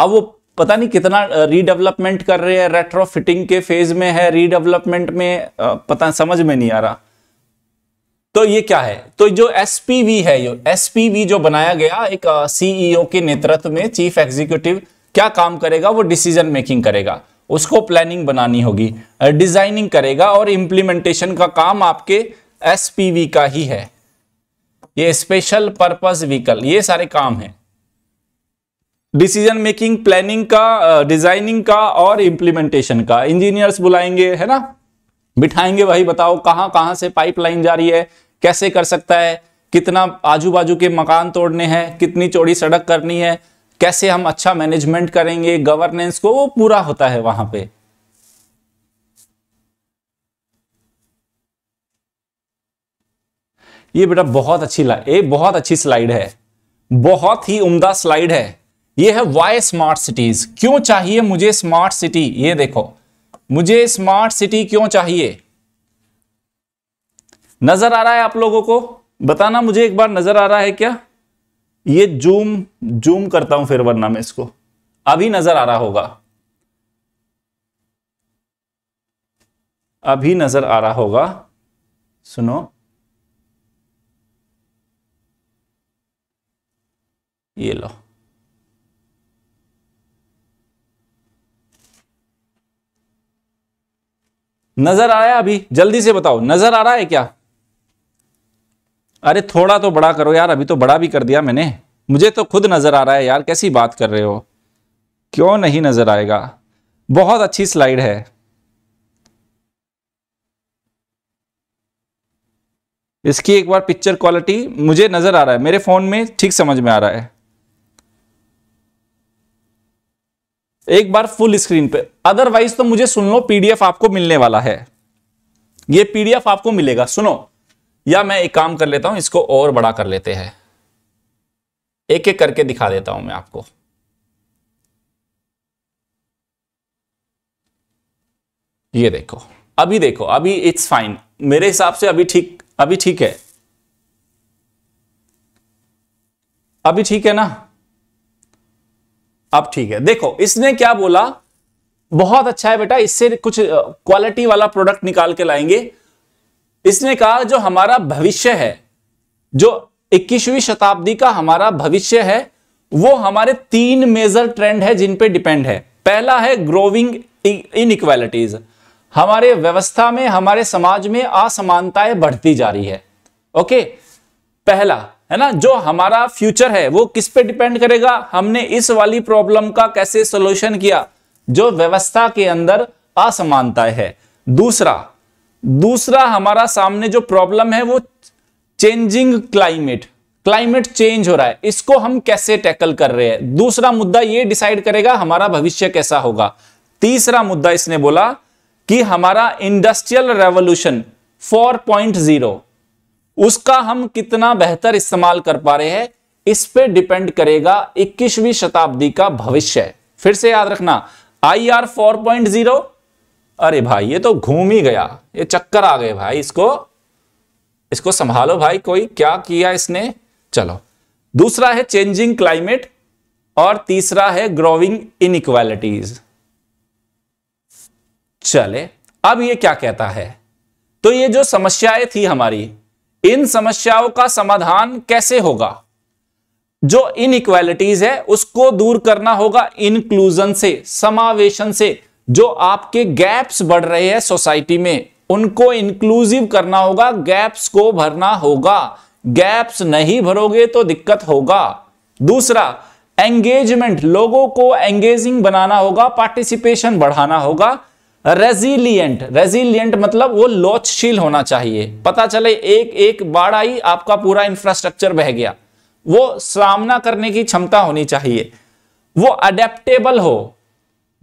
अब वो पता नहीं कितना रीडेवलपमेंट कर रहे हैं रेट्रो फिटिंग के फेज में है रीडेवलपमेंट में पता समझ में नहीं आ रहा तो ये क्या है तो जो एसपीवी है एसपीवी जो बनाया गया एक सीईओ e के नेतृत्व में चीफ एग्जीक्यूटिव क्या काम करेगा वो डिसीजन मेकिंग करेगा उसको प्लानिंग बनानी होगी डिजाइनिंग करेगा और इंप्लीमेंटेशन का काम आपके एसपीवी का ही है ये स्पेशल पर्पस व्हीकल ये सारे काम है डिसीजन मेकिंग प्लानिंग का डिजाइनिंग का और इंप्लीमेंटेशन का इंजीनियर्स बुलाएंगे है ना बिठाएंगे वही बताओ कहां कहां से पाइपलाइन जा रही है कैसे कर सकता है कितना आजू बाजू के मकान तोड़ने हैं कितनी चौड़ी सड़क करनी है कैसे हम अच्छा मैनेजमेंट करेंगे गवर्नेंस को वो पूरा होता है वहां पे ये बेटा बहुत अच्छी ये बहुत अच्छी स्लाइड है बहुत ही उम्दा स्लाइड है ये है वाई स्मार्ट सिटीज क्यों चाहिए मुझे स्मार्ट सिटी ये देखो मुझे स्मार्ट सिटी क्यों चाहिए नजर आ रहा है आप लोगों को बताना मुझे एक बार नजर आ रहा है क्या ये जूम जूम करता हूं फिर वरना मैं इसको अभी नजर आ रहा होगा अभी नजर आ रहा होगा सुनो ये लो नजर आया अभी जल्दी से बताओ नजर आ रहा है क्या अरे थोड़ा तो बड़ा करो यार अभी तो बड़ा भी कर दिया मैंने मुझे तो खुद नज़र आ रहा है यार कैसी बात कर रहे हो क्यों नहीं नज़र आएगा बहुत अच्छी स्लाइड है इसकी एक बार पिक्चर क्वालिटी मुझे नज़र आ रहा है मेरे फ़ोन में ठीक समझ में आ रहा है एक बार फुल स्क्रीन पे अदरवाइज तो मुझे सुन लो पीडीएफ आपको मिलने वाला है ये पीडीएफ आपको मिलेगा सुनो या मैं एक काम कर लेता हूं इसको और बड़ा कर लेते हैं एक एक करके दिखा देता हूं मैं आपको ये देखो अभी देखो अभी इट्स फाइन मेरे हिसाब से अभी ठीक अभी ठीक है अभी ठीक है ना अब ठीक है देखो इसने क्या बोला बहुत अच्छा है बेटा इससे कुछ क्वालिटी वाला प्रोडक्ट निकाल के लाएंगे इसने कहा जो हमारा भविष्य है जो 21वीं शताब्दी का हमारा भविष्य है वो हमारे तीन मेजर ट्रेंड है जिन पे डिपेंड है पहला है ग्रोविंग इनइक्वालिटीज हमारे व्यवस्था में हमारे समाज में असमानताएं बढ़ती जा रही है ओके पहला है ना जो हमारा फ्यूचर है वो किस पे डिपेंड करेगा हमने इस वाली प्रॉब्लम का कैसे सोल्यूशन किया जो व्यवस्था के अंदर असमानता है दूसरा दूसरा हमारा सामने जो प्रॉब्लम है वो चेंजिंग क्लाइमेट क्लाइमेट चेंज हो रहा है इसको हम कैसे टैकल कर रहे हैं दूसरा मुद्दा ये डिसाइड करेगा हमारा भविष्य कैसा होगा तीसरा मुद्दा इसने बोला कि हमारा इंडस्ट्रियल रेवोल्यूशन 4.0 उसका हम कितना बेहतर इस्तेमाल कर पा रहे हैं इस पे डिपेंड करेगा 21वीं शताब्दी का भविष्य फिर से याद रखना I R four point zero अरे भाई ये तो घूम ही गया ये चक्कर आ गए भाई इसको इसको संभालो भाई कोई क्या किया इसने चलो दूसरा है चेंजिंग क्लाइमेट और तीसरा है ग्रोविंग इनइक्वालिटीज चले अब ये क्या कहता है तो ये जो समस्याएं थी हमारी इन समस्याओं का समाधान कैसे होगा जो इनइक्वालिटीज है उसको दूर करना होगा इंक्लूजन से समावेशन से जो आपके गैप्स बढ़ रहे हैं सोसाइटी में उनको इंक्लूसिव करना होगा गैप्स को भरना होगा गैप्स नहीं भरोगे तो दिक्कत होगा दूसरा एंगेजमेंट लोगों को एंगेजिंग बनाना होगा पार्टिसिपेशन बढ़ाना होगा रेजिलियंट रेजिलियंट मतलब वो लोचशील होना चाहिए पता चले एक एक बाढ़ आई आपका पूरा इंफ्रास्ट्रक्चर बह गया वो सामना करने की क्षमता होनी चाहिए वो अडेप्टेबल हो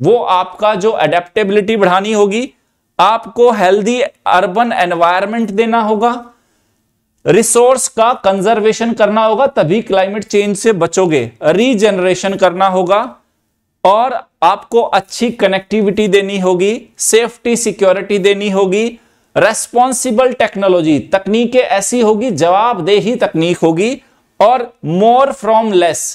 वो आपका जो एडेप्टेबिलिटी बढ़ानी होगी आपको हेल्दी अर्बन एनवायरमेंट देना होगा रिसोर्स का कंजर्वेशन करना होगा तभी क्लाइमेट चेंज से बचोगे रीजनरेशन करना होगा और आपको अच्छी कनेक्टिविटी देनी होगी सेफ्टी सिक्योरिटी देनी होगी रेस्पॉन्सिबल टेक्नोलॉजी तकनीकें ऐसी होगी जवाबदेही तकनीक होगी और मोर फ्रॉम लेस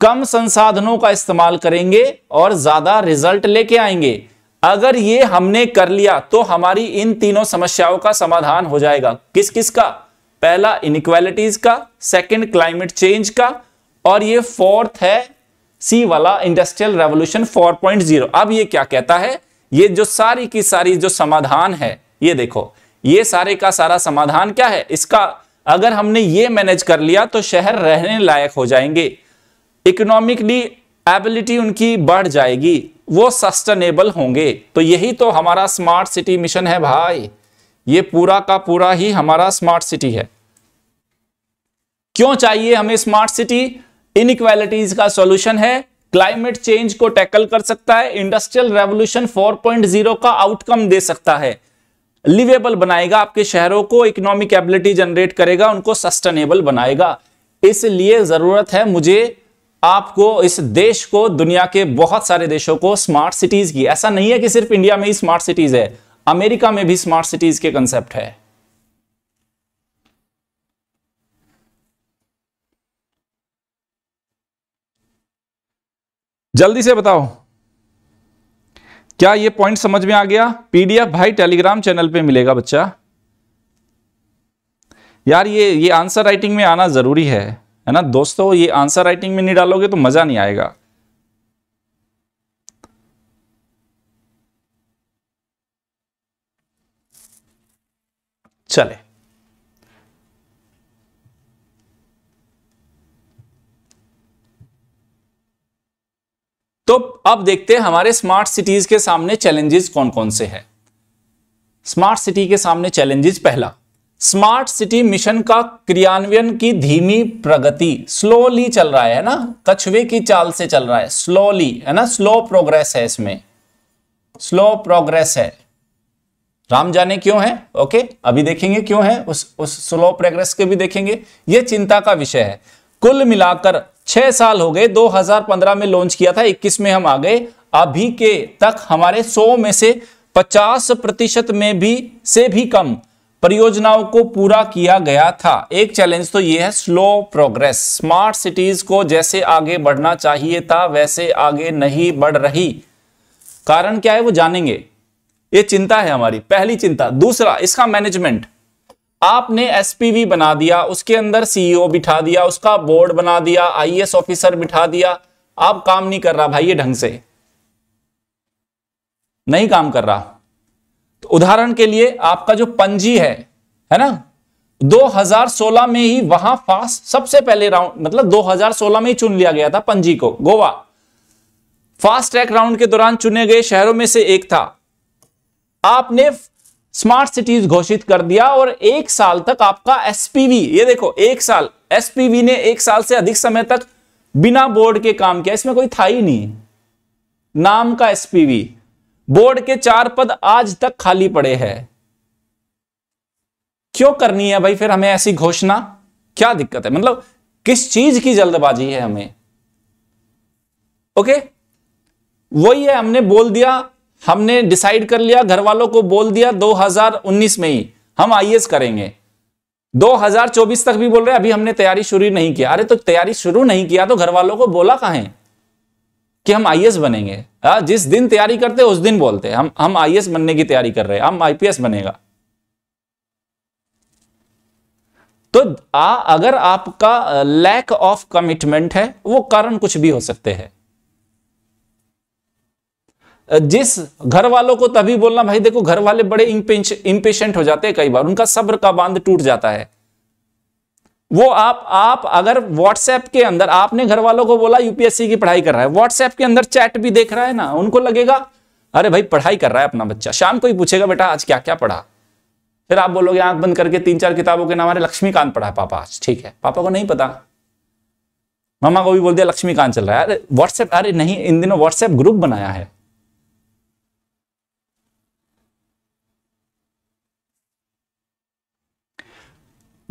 कम संसाधनों का इस्तेमाल करेंगे और ज्यादा रिजल्ट लेके आएंगे अगर ये हमने कर लिया तो हमारी इन तीनों समस्याओं का समाधान हो जाएगा किस किस का पहला इनक्वालिटीज का सेकंड क्लाइमेट चेंज का और ये फोर्थ है सी वाला इंडस्ट्रियल रेवोल्यूशन 4.0 अब ये क्या कहता है ये जो सारी की सारी जो समाधान है ये देखो ये सारे का सारा समाधान क्या है इसका अगर हमने ये मैनेज कर लिया तो शहर रहने लायक हो जाएंगे इकोनॉमिकली एबिलिटी उनकी बढ़ जाएगी वो सस्टेनेबल होंगे तो यही तो हमारा स्मार्ट सिटी मिशन है भाई ये पूरा का पूरा ही हमारा स्मार्ट सिटी है क्यों चाहिए हमें स्मार्ट सिटी इनक्वालिटीज का सॉल्यूशन है क्लाइमेट चेंज को टैकल कर सकता है इंडस्ट्रियल रेवोल्यूशन 4.0 का आउटकम दे सकता है लिवेबल बनाएगा आपके शहरों को इकोनॉमिक एबिलिटी जनरेट करेगा उनको सस्टेनेबल बनाएगा इसलिए जरूरत है मुझे आपको इस देश को दुनिया के बहुत सारे देशों को स्मार्ट सिटीज की ऐसा नहीं है कि सिर्फ इंडिया में ही स्मार्ट सिटीज है अमेरिका में भी स्मार्ट सिटीज के कंसेप्ट है जल्दी से बताओ क्या ये पॉइंट समझ में आ गया पीडीएफ भाई टेलीग्राम चैनल पे मिलेगा बच्चा यार ये ये आंसर राइटिंग में आना जरूरी है है ना दोस्तों ये आंसर राइटिंग में नहीं डालोगे तो मज़ा नहीं आएगा चले तो अब देखते हैं हमारे स्मार्ट सिटीज के सामने चैलेंजेस कौन कौन से हैं स्मार्ट सिटी के सामने चैलेंजेस पहला स्मार्ट सिटी मिशन का क्रियान्वयन की धीमी प्रगति स्लोली चल रहा है ना कछुए की चाल से चल रहा है स्लोली है ना स्लो प्रोग्रेस है इसमें स्लो प्रोग्रेस है राम जाने क्यों है ओके अभी देखेंगे क्यों है उस उस स्लो प्रोग्रेस के भी देखेंगे यह चिंता का विषय है कुल मिलाकर छह साल हो गए 2015 में लॉन्च किया था 21 में हम आ गए अभी के तक हमारे 100 में से 50 प्रतिशत में भी से भी कम परियोजनाओं को पूरा किया गया था एक चैलेंज तो यह है स्लो प्रोग्रेस स्मार्ट सिटीज को जैसे आगे बढ़ना चाहिए था वैसे आगे नहीं बढ़ रही कारण क्या है वो जानेंगे ये चिंता है हमारी पहली चिंता दूसरा इसका मैनेजमेंट आपने एसपीवी बना दिया उसके अंदर सीईओ e बिठा दिया उसका बोर्ड बना दिया आईएएस ऑफिसर e बिठा दिया आप काम नहीं कर रहा भाई ये ढंग से नहीं काम कर रहा तो उदाहरण के लिए आपका जो पंजी है है ना 2016 में ही वहां फास्ट सबसे पहले राउंड मतलब 2016 में ही चुन लिया गया था पंजी को गोवा फास्ट ट्रैक राउंड के दौरान चुने गए शहरों में से एक था आपने स्मार्ट सिटीज घोषित कर दिया और एक साल तक आपका एसपीवी ये देखो एक साल एसपीवी ने एक साल से अधिक समय तक बिना बोर्ड के काम किया इसमें कोई था ही नहीं नाम का एसपीवी बोर्ड के चार पद आज तक खाली पड़े हैं क्यों करनी है भाई फिर हमें ऐसी घोषणा क्या दिक्कत है मतलब किस चीज की जल्दबाजी है हमें ओके वही है हमने बोल दिया हमने डिसाइड कर लिया घर वालों को बोल दिया 2019 में ही हम आईएएस करेंगे 2024 तक भी बोल रहे अभी हमने तैयारी शुरू नहीं किया अरे तो तैयारी शुरू नहीं किया तो घर वालों को बोला कहा है कि हम आई बनेंगे आ, हाँ, जिस दिन तैयारी करते उस दिन बोलते हम हम आई बनने की तैयारी कर रहे हैं हम आईपीएस बनेगा तो आ, अगर आपका लैक ऑफ कमिटमेंट है वो कारण कुछ भी हो सकते हैं जिस घर वालों को तभी बोलना भाई देखो घर वाले बड़े इंपेश हो जाते हैं कई बार उनका सब्र का बांध टूट जाता है वो आप आप अगर व्हाट्सएप के अंदर आपने घर वालों को बोला यूपीएससी की पढ़ाई कर रहा है व्हाट्सएप के अंदर चैट भी देख रहा है ना उनको लगेगा अरे भाई पढ़ाई कर रहा है अपना बच्चा शाम को ही पूछेगा बेटा आज क्या क्या पढ़ा फिर आप बोलोगे आंख बंद करके तीन चार किताबों के नाम हमारे लक्ष्मीकांत पढ़ा है पापा आज ठीक है पापा को नहीं पता मामा को भी बोल दिया लक्ष्मीकांत चल रहा है अरे व्हाट्सएप अरे नहीं इन दिनों व्हाट्सएप ग्रुप बनाया है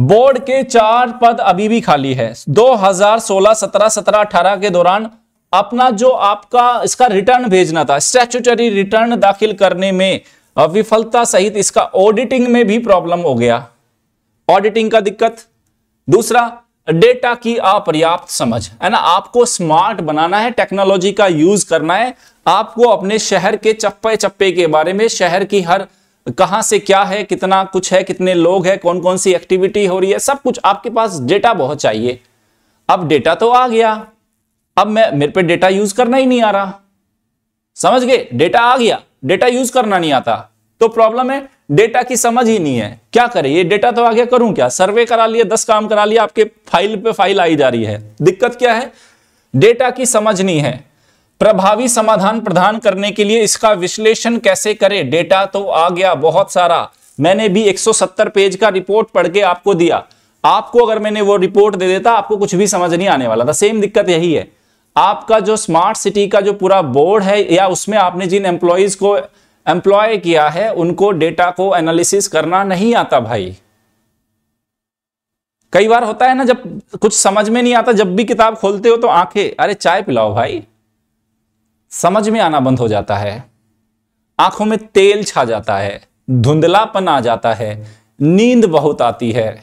बोर्ड के चार पद अभी भी खाली है 2016, 17, 17, 18 के दौरान अपना जो आपका इसका रिटर्न भेजना था स्टैचुटरी रिटर्न दाखिल करने में विफलता सहित इसका ऑडिटिंग में भी प्रॉब्लम हो गया ऑडिटिंग का दिक्कत दूसरा डेटा की अपर्याप्त समझ है ना आपको स्मार्ट बनाना है टेक्नोलॉजी का यूज करना है आपको अपने शहर के चप्पे चप्पे के बारे में शहर की हर कहाँ से क्या है कितना कुछ है कितने लोग हैं कौन कौन सी एक्टिविटी हो रही है सब कुछ आपके पास डेटा बहुत चाहिए अब डेटा तो आ गया अब मैं मेरे पे डेटा यूज करना ही नहीं आ रहा समझ गए डेटा आ गया डेटा यूज करना नहीं आता तो प्रॉब्लम है डेटा की समझ ही नहीं है क्या करें ये डेटा तो आ गया करूं क्या सर्वे करा लिया दस काम करा लिया आपके फाइल पे फाइल आई जा रही है दिक्कत क्या है डेटा की समझ नहीं है प्रभावी समाधान प्रदान करने के लिए इसका विश्लेषण कैसे करें डेटा तो आ गया बहुत सारा मैंने भी 170 पेज का रिपोर्ट पढ़ के आपको दिया आपको अगर मैंने वो रिपोर्ट दे देता आपको कुछ भी समझ नहीं आने वाला था सेम दिक्कत यही है आपका जो स्मार्ट सिटी का जो पूरा बोर्ड है या उसमें आपने जिन एम्प्लॉयज को एम्प्लॉय किया है उनको डेटा को एनालिसिस करना नहीं आता भाई कई बार होता है ना जब कुछ समझ में नहीं आता जब भी किताब खोलते हो तो आंखें अरे चाय पिलाओ भाई समझ में आना बंद हो जाता है आंखों में तेल छा जाता है धुंधलापन आ जाता है नींद बहुत आती है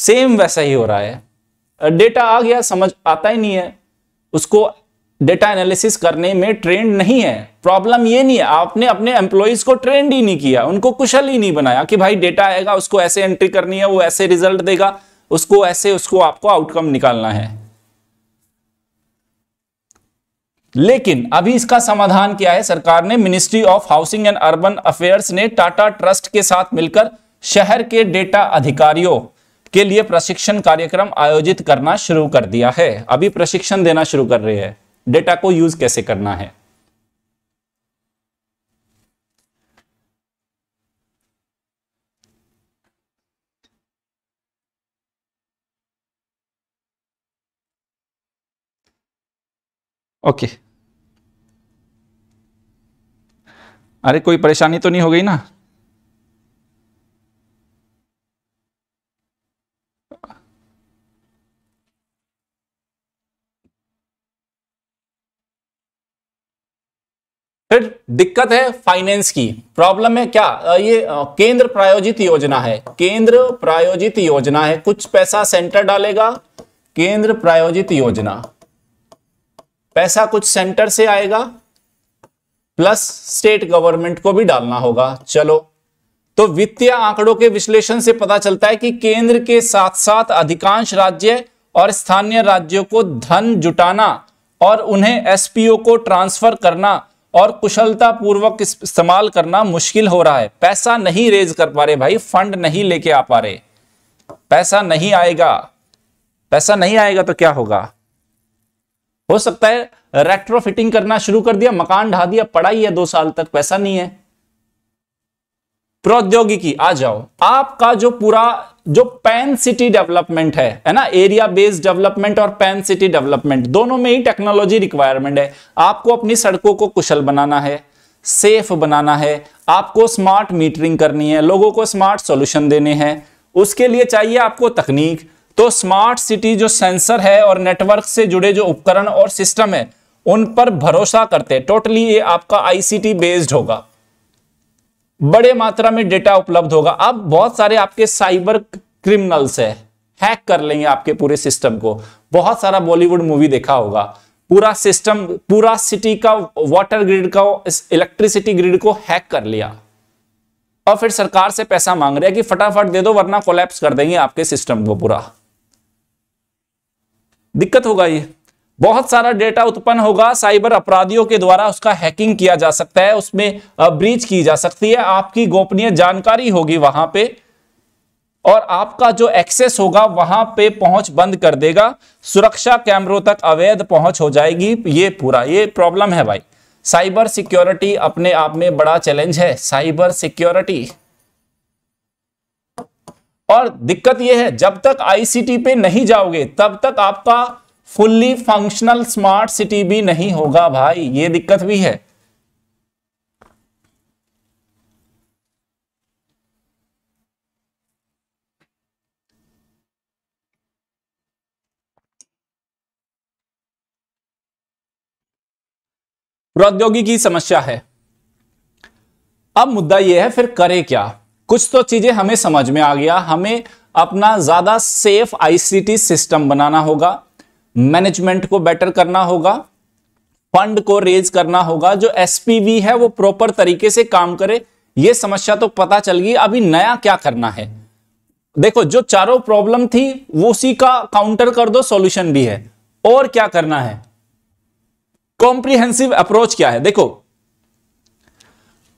सेम वैसा ही हो रहा है डेटा आ गया समझ आता ही नहीं है उसको डेटा एनालिसिस करने में ट्रेंड नहीं है प्रॉब्लम ये नहीं है आपने अपने एम्प्लॉयज को ट्रेंड ही नहीं किया उनको कुशल ही नहीं बनाया कि भाई डेटा आएगा उसको ऐसे एंट्री करनी है वो ऐसे रिजल्ट देगा उसको ऐसे उसको आपको आउटकम निकालना है लेकिन अभी इसका समाधान क्या है सरकार ने ministry of housing and urban affairs ने टाटा ट्रस्ट के साथ मिलकर शहर के डेटा अधिकारियों के लिए प्रशिक्षण कार्यक्रम आयोजित करना शुरू कर दिया है अभी प्रशिक्षण देना शुरू कर रहे हैं डेटा को यूज कैसे करना है ओके अरे कोई परेशानी तो नहीं हो गई ना फिर दिक्कत है फाइनेंस की प्रॉब्लम है क्या ये केंद्र प्रायोजित योजना है केंद्र प्रायोजित योजना है कुछ पैसा सेंटर डालेगा केंद्र प्रायोजित योजना पैसा कुछ सेंटर से आएगा प्लस स्टेट गवर्नमेंट को भी डालना होगा चलो तो वित्तीय आंकड़ों के विश्लेषण से पता चलता है कि केंद्र के साथ साथ अधिकांश राज्य और स्थानीय राज्यों को धन जुटाना और उन्हें एसपीओ को ट्रांसफर करना और कुशलता पूर्वक इस्तेमाल करना मुश्किल हो रहा है पैसा नहीं रेज कर पा रहे भाई फंड नहीं लेके आ पा रहे पैसा नहीं आएगा पैसा नहीं आएगा तो क्या होगा हो सकता है रेट्रोफिटिंग करना शुरू कर दिया मकान ढा दिया पड़ा ही है दो साल तक पैसा नहीं है प्रौद्योगिकी आ जाओ आपका जो पूरा जो पैन सिटी डेवलपमेंट है है ना एरिया बेस्ड डेवलपमेंट और पैन सिटी डेवलपमेंट दोनों में ही टेक्नोलॉजी रिक्वायरमेंट है आपको अपनी सड़कों को कुशल बनाना है सेफ बनाना है आपको स्मार्ट मीटरिंग करनी है लोगों को स्मार्ट सॉल्यूशन देने हैं उसके लिए चाहिए आपको तकनीक तो स्मार्ट सिटी जो सेंसर है और नेटवर्क से जुड़े जो उपकरण और सिस्टम है उन पर भरोसा करते हैं टोटली ये आपका आईसीटी बेस्ड होगा बड़े मात्रा में डेटा उपलब्ध होगा अब बहुत सारे आपके साइबर क्रिमिनल्स है हैक कर लेंगे आपके पूरे सिस्टम को बहुत सारा बॉलीवुड मूवी देखा होगा पूरा सिस्टम पूरा सिटी का वाटर ग्रिड का इलेक्ट्रिसिटी ग्रिड को हैक कर लिया और फिर सरकार से पैसा मांग रहे हैं कि फटाफट दे दो वरना कोलैप्स कर देंगे आपके सिस्टम को पूरा दिक्कत होगा ये बहुत सारा डेटा उत्पन्न होगा साइबर अपराधियों के द्वारा उसका हैकिंग किया जा सकता है उसमें ब्रीच की जा सकती है आपकी गोपनीय जानकारी होगी वहां पे और आपका जो एक्सेस होगा वहां पे पहुंच बंद कर देगा सुरक्षा कैमरों तक अवैध पहुंच हो जाएगी ये पूरा ये प्रॉब्लम है भाई साइबर सिक्योरिटी अपने आप में बड़ा चैलेंज है साइबर सिक्योरिटी और दिक्कत यह है जब तक आईसीटी पे नहीं जाओगे तब तक आपका फुल्ली फंक्शनल स्मार्ट सिटी भी नहीं होगा भाई ये दिक्कत भी है प्रौद्योगिकी समस्या है अब मुद्दा यह है फिर करें क्या कुछ तो चीजें हमें समझ में आ गया हमें अपना ज्यादा सेफ आईसीटी सिस्टम बनाना होगा मैनेजमेंट को बेटर करना होगा फंड को रेज करना होगा जो एसपीवी है वो प्रॉपर तरीके से काम करे ये समस्या तो पता चल गई अभी नया क्या करना है देखो जो चारों प्रॉब्लम थी वो उसी का काउंटर कर दो सॉल्यूशन भी है और क्या करना है कॉम्प्रिहेंसिव अप्रोच क्या है देखो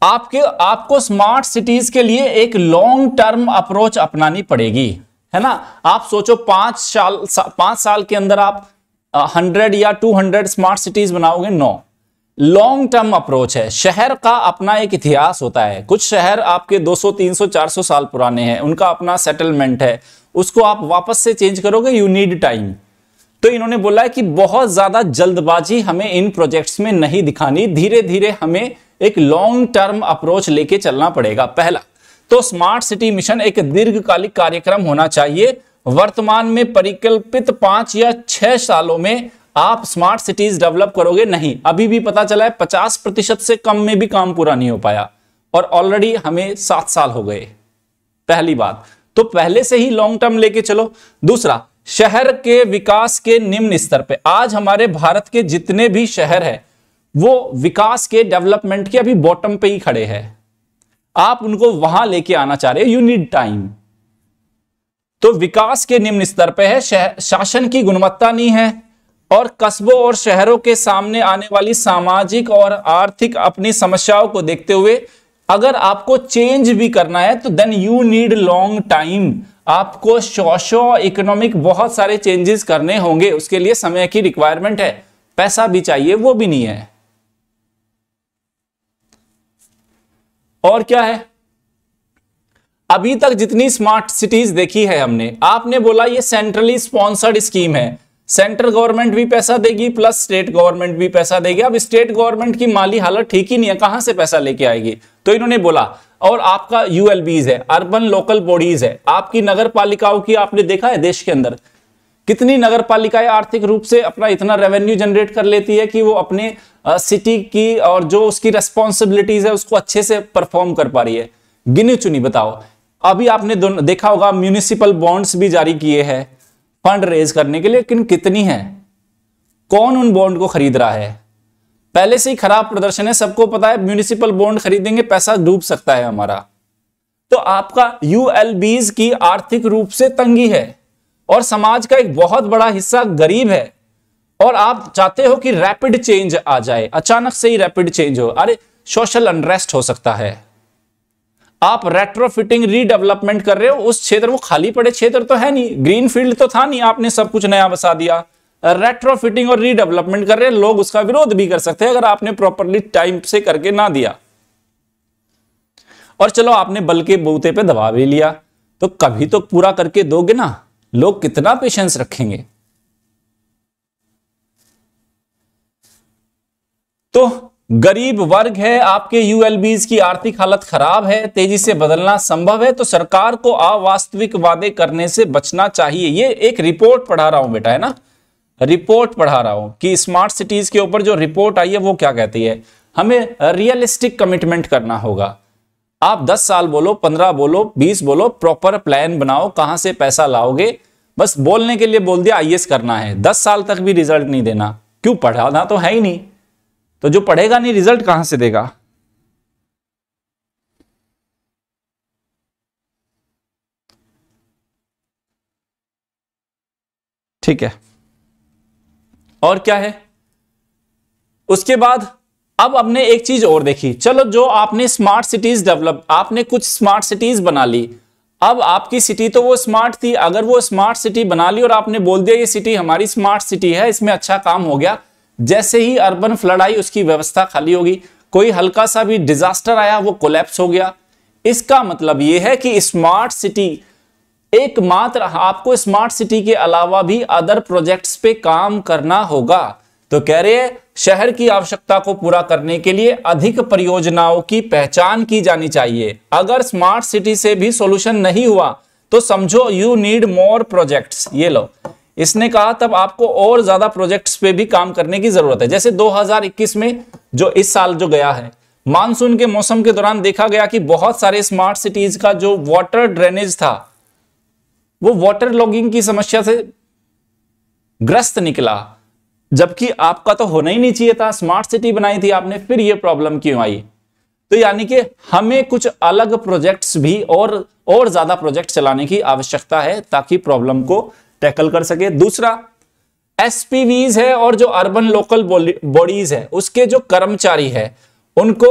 आपके आपको स्मार्ट सिटीज के लिए एक लॉन्ग टर्म अप्रोच अपनानी पड़ेगी है ना आप सोचो पांच साल सा, पांच साल के अंदर आप हंड्रेड या टू हंड्रेड स्मार्ट सिटीज बनाओगे नो लॉन्ग टर्म अप्रोच है शहर का अपना एक इतिहास होता है कुछ शहर आपके 200, 300, 400 साल पुराने हैं उनका अपना सेटलमेंट है उसको आप वापस से चेंज करोगे यू नीड टाइम तो इन्होंने बोला है कि बहुत ज्यादा जल्दबाजी हमें इन प्रोजेक्ट्स में नहीं दिखानी धीरे धीरे हमें एक लॉन्ग टर्म अप्रोच लेके चलना पड़ेगा पहला तो स्मार्ट सिटी मिशन एक दीर्घकालिक कार्यक्रम होना चाहिए वर्तमान में परिकल्पित पांच या छह सालों में आप स्मार्ट सिटीज डेवलप करोगे नहीं अभी भी पता चला है पचास प्रतिशत से कम में भी काम पूरा नहीं हो पाया और ऑलरेडी हमें सात साल हो गए पहली बात तो पहले से ही लॉन्ग टर्म लेके चलो दूसरा शहर के विकास के निम्न स्तर पे आज हमारे भारत के जितने भी शहर है वो विकास के डेवलपमेंट के अभी बॉटम पे ही खड़े हैं आप उनको वहां लेके आना चाह रहे हो यू नीड टाइम तो विकास के निम्न स्तर पे है शासन की गुणवत्ता नहीं है और कस्बों और शहरों के सामने आने वाली सामाजिक और आर्थिक अपनी समस्याओं को देखते हुए अगर आपको चेंज भी करना है तो then you need long time आपको सोशो इकोनॉमिक बहुत सारे चेंजेस करने होंगे उसके लिए समय की रिक्वायरमेंट है पैसा भी चाहिए वो भी नहीं है और क्या है अभी तक जितनी स्मार्ट सिटीज देखी है हमने आपने बोला ये सेंट्रली स्पॉन्सर्ड स्कीम है सेंट्रल गवर्नमेंट भी पैसा देगी प्लस स्टेट गवर्नमेंट भी पैसा देगी अब स्टेट गवर्नमेंट की माली हालत ठीक ही नहीं है कहां से पैसा लेके आएगी तो इन्होंने बोला और आपका यूएलबीज है अर्बन लोकल बॉडीज है आपकी नगर पालिकाओं की आपने देखा है देश के अंदर कितनी नगर पालिकाएं आर्थिक रूप से अपना इतना रेवेन्यू जनरेट कर लेती है कि वो अपने सिटी की और जो उसकी रेस्पॉन्सिबिलिटीज है उसको अच्छे से परफॉर्म कर पा रही है गिनी चुनी बताओ अभी आपने देखा होगा म्यूनिसिपल बॉन्ड्स भी जारी किए हैं फंड रेज करने के लिए लेकिन कितनी है कौन उन बॉन्ड को खरीद रहा है पहले से ही खराब प्रदर्शन है सबको पता है म्यूनिसिपल बॉन्ड खरीदेंगे पैसा डूब सकता है हमारा तो आपका यूएलबीज की आर्थिक रूप से तंगी है और समाज का एक बहुत बड़ा हिस्सा गरीब है और आप चाहते हो कि रैपिड चेंज आ जाए अचानक से ही रैपिड चेंज हो अरे सोशल अनरेस्ट हो सकता है आप रेट्रोफिटिंग रीडेवलपमेंट कर रहे हो उस क्षेत्र वो खाली पड़े क्षेत्र तो है नहीं ग्रीन फील्ड तो था नहीं आपने सब कुछ नया बसा दिया रेट्रोफिटिंग और रीडेवलपमेंट कर रहे हैं लोग उसका विरोध भी कर सकते हैं अगर आपने प्रॉपरली टाइम से करके ना दिया और चलो आपने बल के बूते पे दबा भी लिया तो कभी तो पूरा करके दोगे ना लोग कितना पेशेंस रखेंगे तो गरीब वर्ग है आपके यूएलबीज की आर्थिक हालत खराब है तेजी से बदलना संभव है तो सरकार को अवास्तविक वादे करने से बचना चाहिए ये एक रिपोर्ट पढ़ा रहा हूं बेटा है ना रिपोर्ट पढ़ा रहा हूं कि स्मार्ट सिटीज के ऊपर जो रिपोर्ट आई है वो क्या कहती है हमें रियलिस्टिक कमिटमेंट करना होगा आप 10 साल बोलो 15 बोलो 20 बोलो प्रॉपर प्लान बनाओ कहां से पैसा लाओगे बस बोलने के लिए बोल दिया आई करना है 10 साल तक भी रिजल्ट नहीं देना क्यों पढ़ाना तो है ही नहीं तो जो पढ़ेगा नहीं रिजल्ट कहां से देगा ठीक है और क्या है उसके बाद अब आपने एक चीज और देखी चलो जो आपने स्मार्ट सिटीज डेवलप आपने कुछ स्मार्ट सिटीज बना ली अब आपकी सिटी तो वो स्मार्ट थी अगर वो स्मार्ट सिटी बना ली और आपने बोल दिया ये सिटी हमारी स्मार्ट सिटी है इसमें अच्छा काम हो गया जैसे ही अर्बन फ्लड आई उसकी व्यवस्था खाली होगी कोई हल्का सा भी डिजास्टर आया वो कोलेप्स हो गया इसका मतलब ये है कि स्मार्ट सिटी एकमात्र आपको स्मार्ट सिटी के अलावा भी अदर प्रोजेक्ट्स पे काम करना होगा तो कह रहे हैं शहर की आवश्यकता को पूरा करने के लिए अधिक परियोजनाओं की पहचान की जानी चाहिए अगर स्मार्ट सिटी से भी सॉल्यूशन नहीं हुआ तो समझो यू नीड मोर प्रोजेक्ट्स ये लो इसने कहा तब आपको और ज्यादा प्रोजेक्ट्स पे भी काम करने की जरूरत है जैसे 2021 में जो इस साल जो गया है मानसून के मौसम के दौरान देखा गया कि बहुत सारे स्मार्ट सिटीज का जो वाटर ड्रेनेज था वो वाटर लॉगिंग की समस्या से ग्रस्त निकला जबकि आपका तो होना ही नहीं चाहिए था स्मार्ट सिटी बनाई थी आपने फिर ये प्रॉब्लम क्यों आई तो यानी कि हमें कुछ अलग प्रोजेक्ट्स भी और और ज्यादा प्रोजेक्ट चलाने की आवश्यकता है ताकि प्रॉब्लम को टैकल कर सके दूसरा एसपीवीज है और जो अर्बन लोकल बॉडीज है उसके जो कर्मचारी है उनको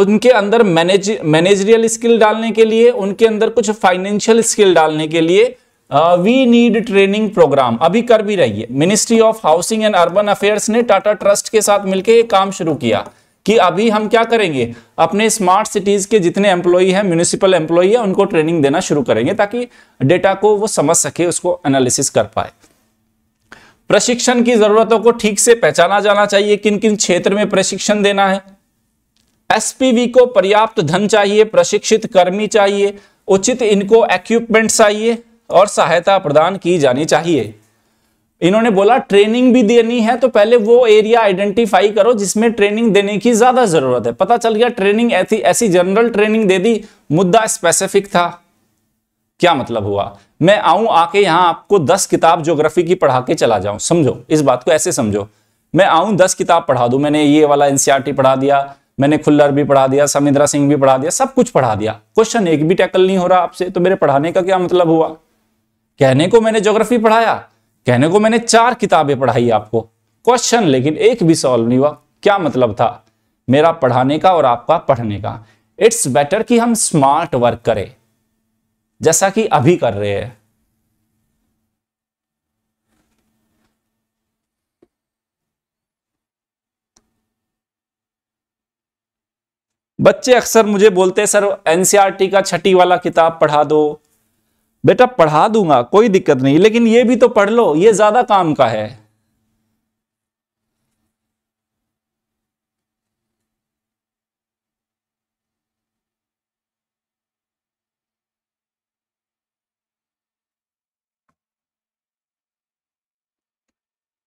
उनके अंदर मैनेज मैनेजरियल स्किल डालने के लिए उनके अंदर कुछ फाइनेंशियल स्किल डालने के लिए वी नीड ट्रेनिंग प्रोग्राम अभी कर भी रही है ministry of housing and urban affairs ने टाटा ट्रस्ट के साथ मिलकर एक काम शुरू किया कि अभी हम क्या करेंगे अपने स्मार्ट सिटीज के जितने एम्प्लॉई हैं म्यूनिसिपल एम्प्लॉई है उनको ट्रेनिंग देना शुरू करेंगे ताकि डेटा को वो समझ सके उसको एनालिसिस कर पाए प्रशिक्षण की जरूरतों को ठीक से पहचाना जाना चाहिए किन किन क्षेत्र में प्रशिक्षण देना है एसपीवी को पर्याप्त धन चाहिए प्रशिक्षित कर्मी चाहिए उचित इनको एक्यूपमेंट चाहिए और सहायता प्रदान की जानी चाहिए इन्होंने बोला ट्रेनिंग भी देनी है तो पहले वो एरिया आइडेंटिफाई करो जिसमें ट्रेनिंग देने की ज्यादा जरूरत है पता चल गया ट्रेनिंग ऐसी ऐसी जनरल ट्रेनिंग दे दी मुद्दा स्पेसिफिक था क्या मतलब हुआ मैं आऊं आके यहां आपको दस किताब ज्योग्राफी की पढ़ा के चला जाऊं समझो इस बात को ऐसे समझो मैं आऊं दस किताब पढ़ा दू मैंने ये वाला एनसीआरटी पढ़ा दिया मैंने खुल्लर भी पढ़ा दिया समिंद्रा सिंह भी पढ़ा दिया सब कुछ पढ़ा दिया क्वेश्चन एक भी टैकल नहीं हो रहा आपसे तो मेरे पढ़ाने का क्या मतलब हुआ कहने को मैंने ज्योग्राफी पढ़ाया कहने को मैंने चार किताबें पढ़ाई आपको क्वेश्चन लेकिन एक भी सॉल्व नहीं हुआ क्या मतलब था मेरा पढ़ाने का और आपका पढ़ने का इट्स बेटर कि हम स्मार्ट वर्क करें जैसा कि अभी कर रहे हैं बच्चे अक्सर मुझे बोलते हैं सर एनसीआरटी e का छठी वाला किताब पढ़ा दो बेटा पढ़ा दूंगा कोई दिक्कत नहीं लेकिन ये भी तो पढ़ लो ये ज्यादा काम का है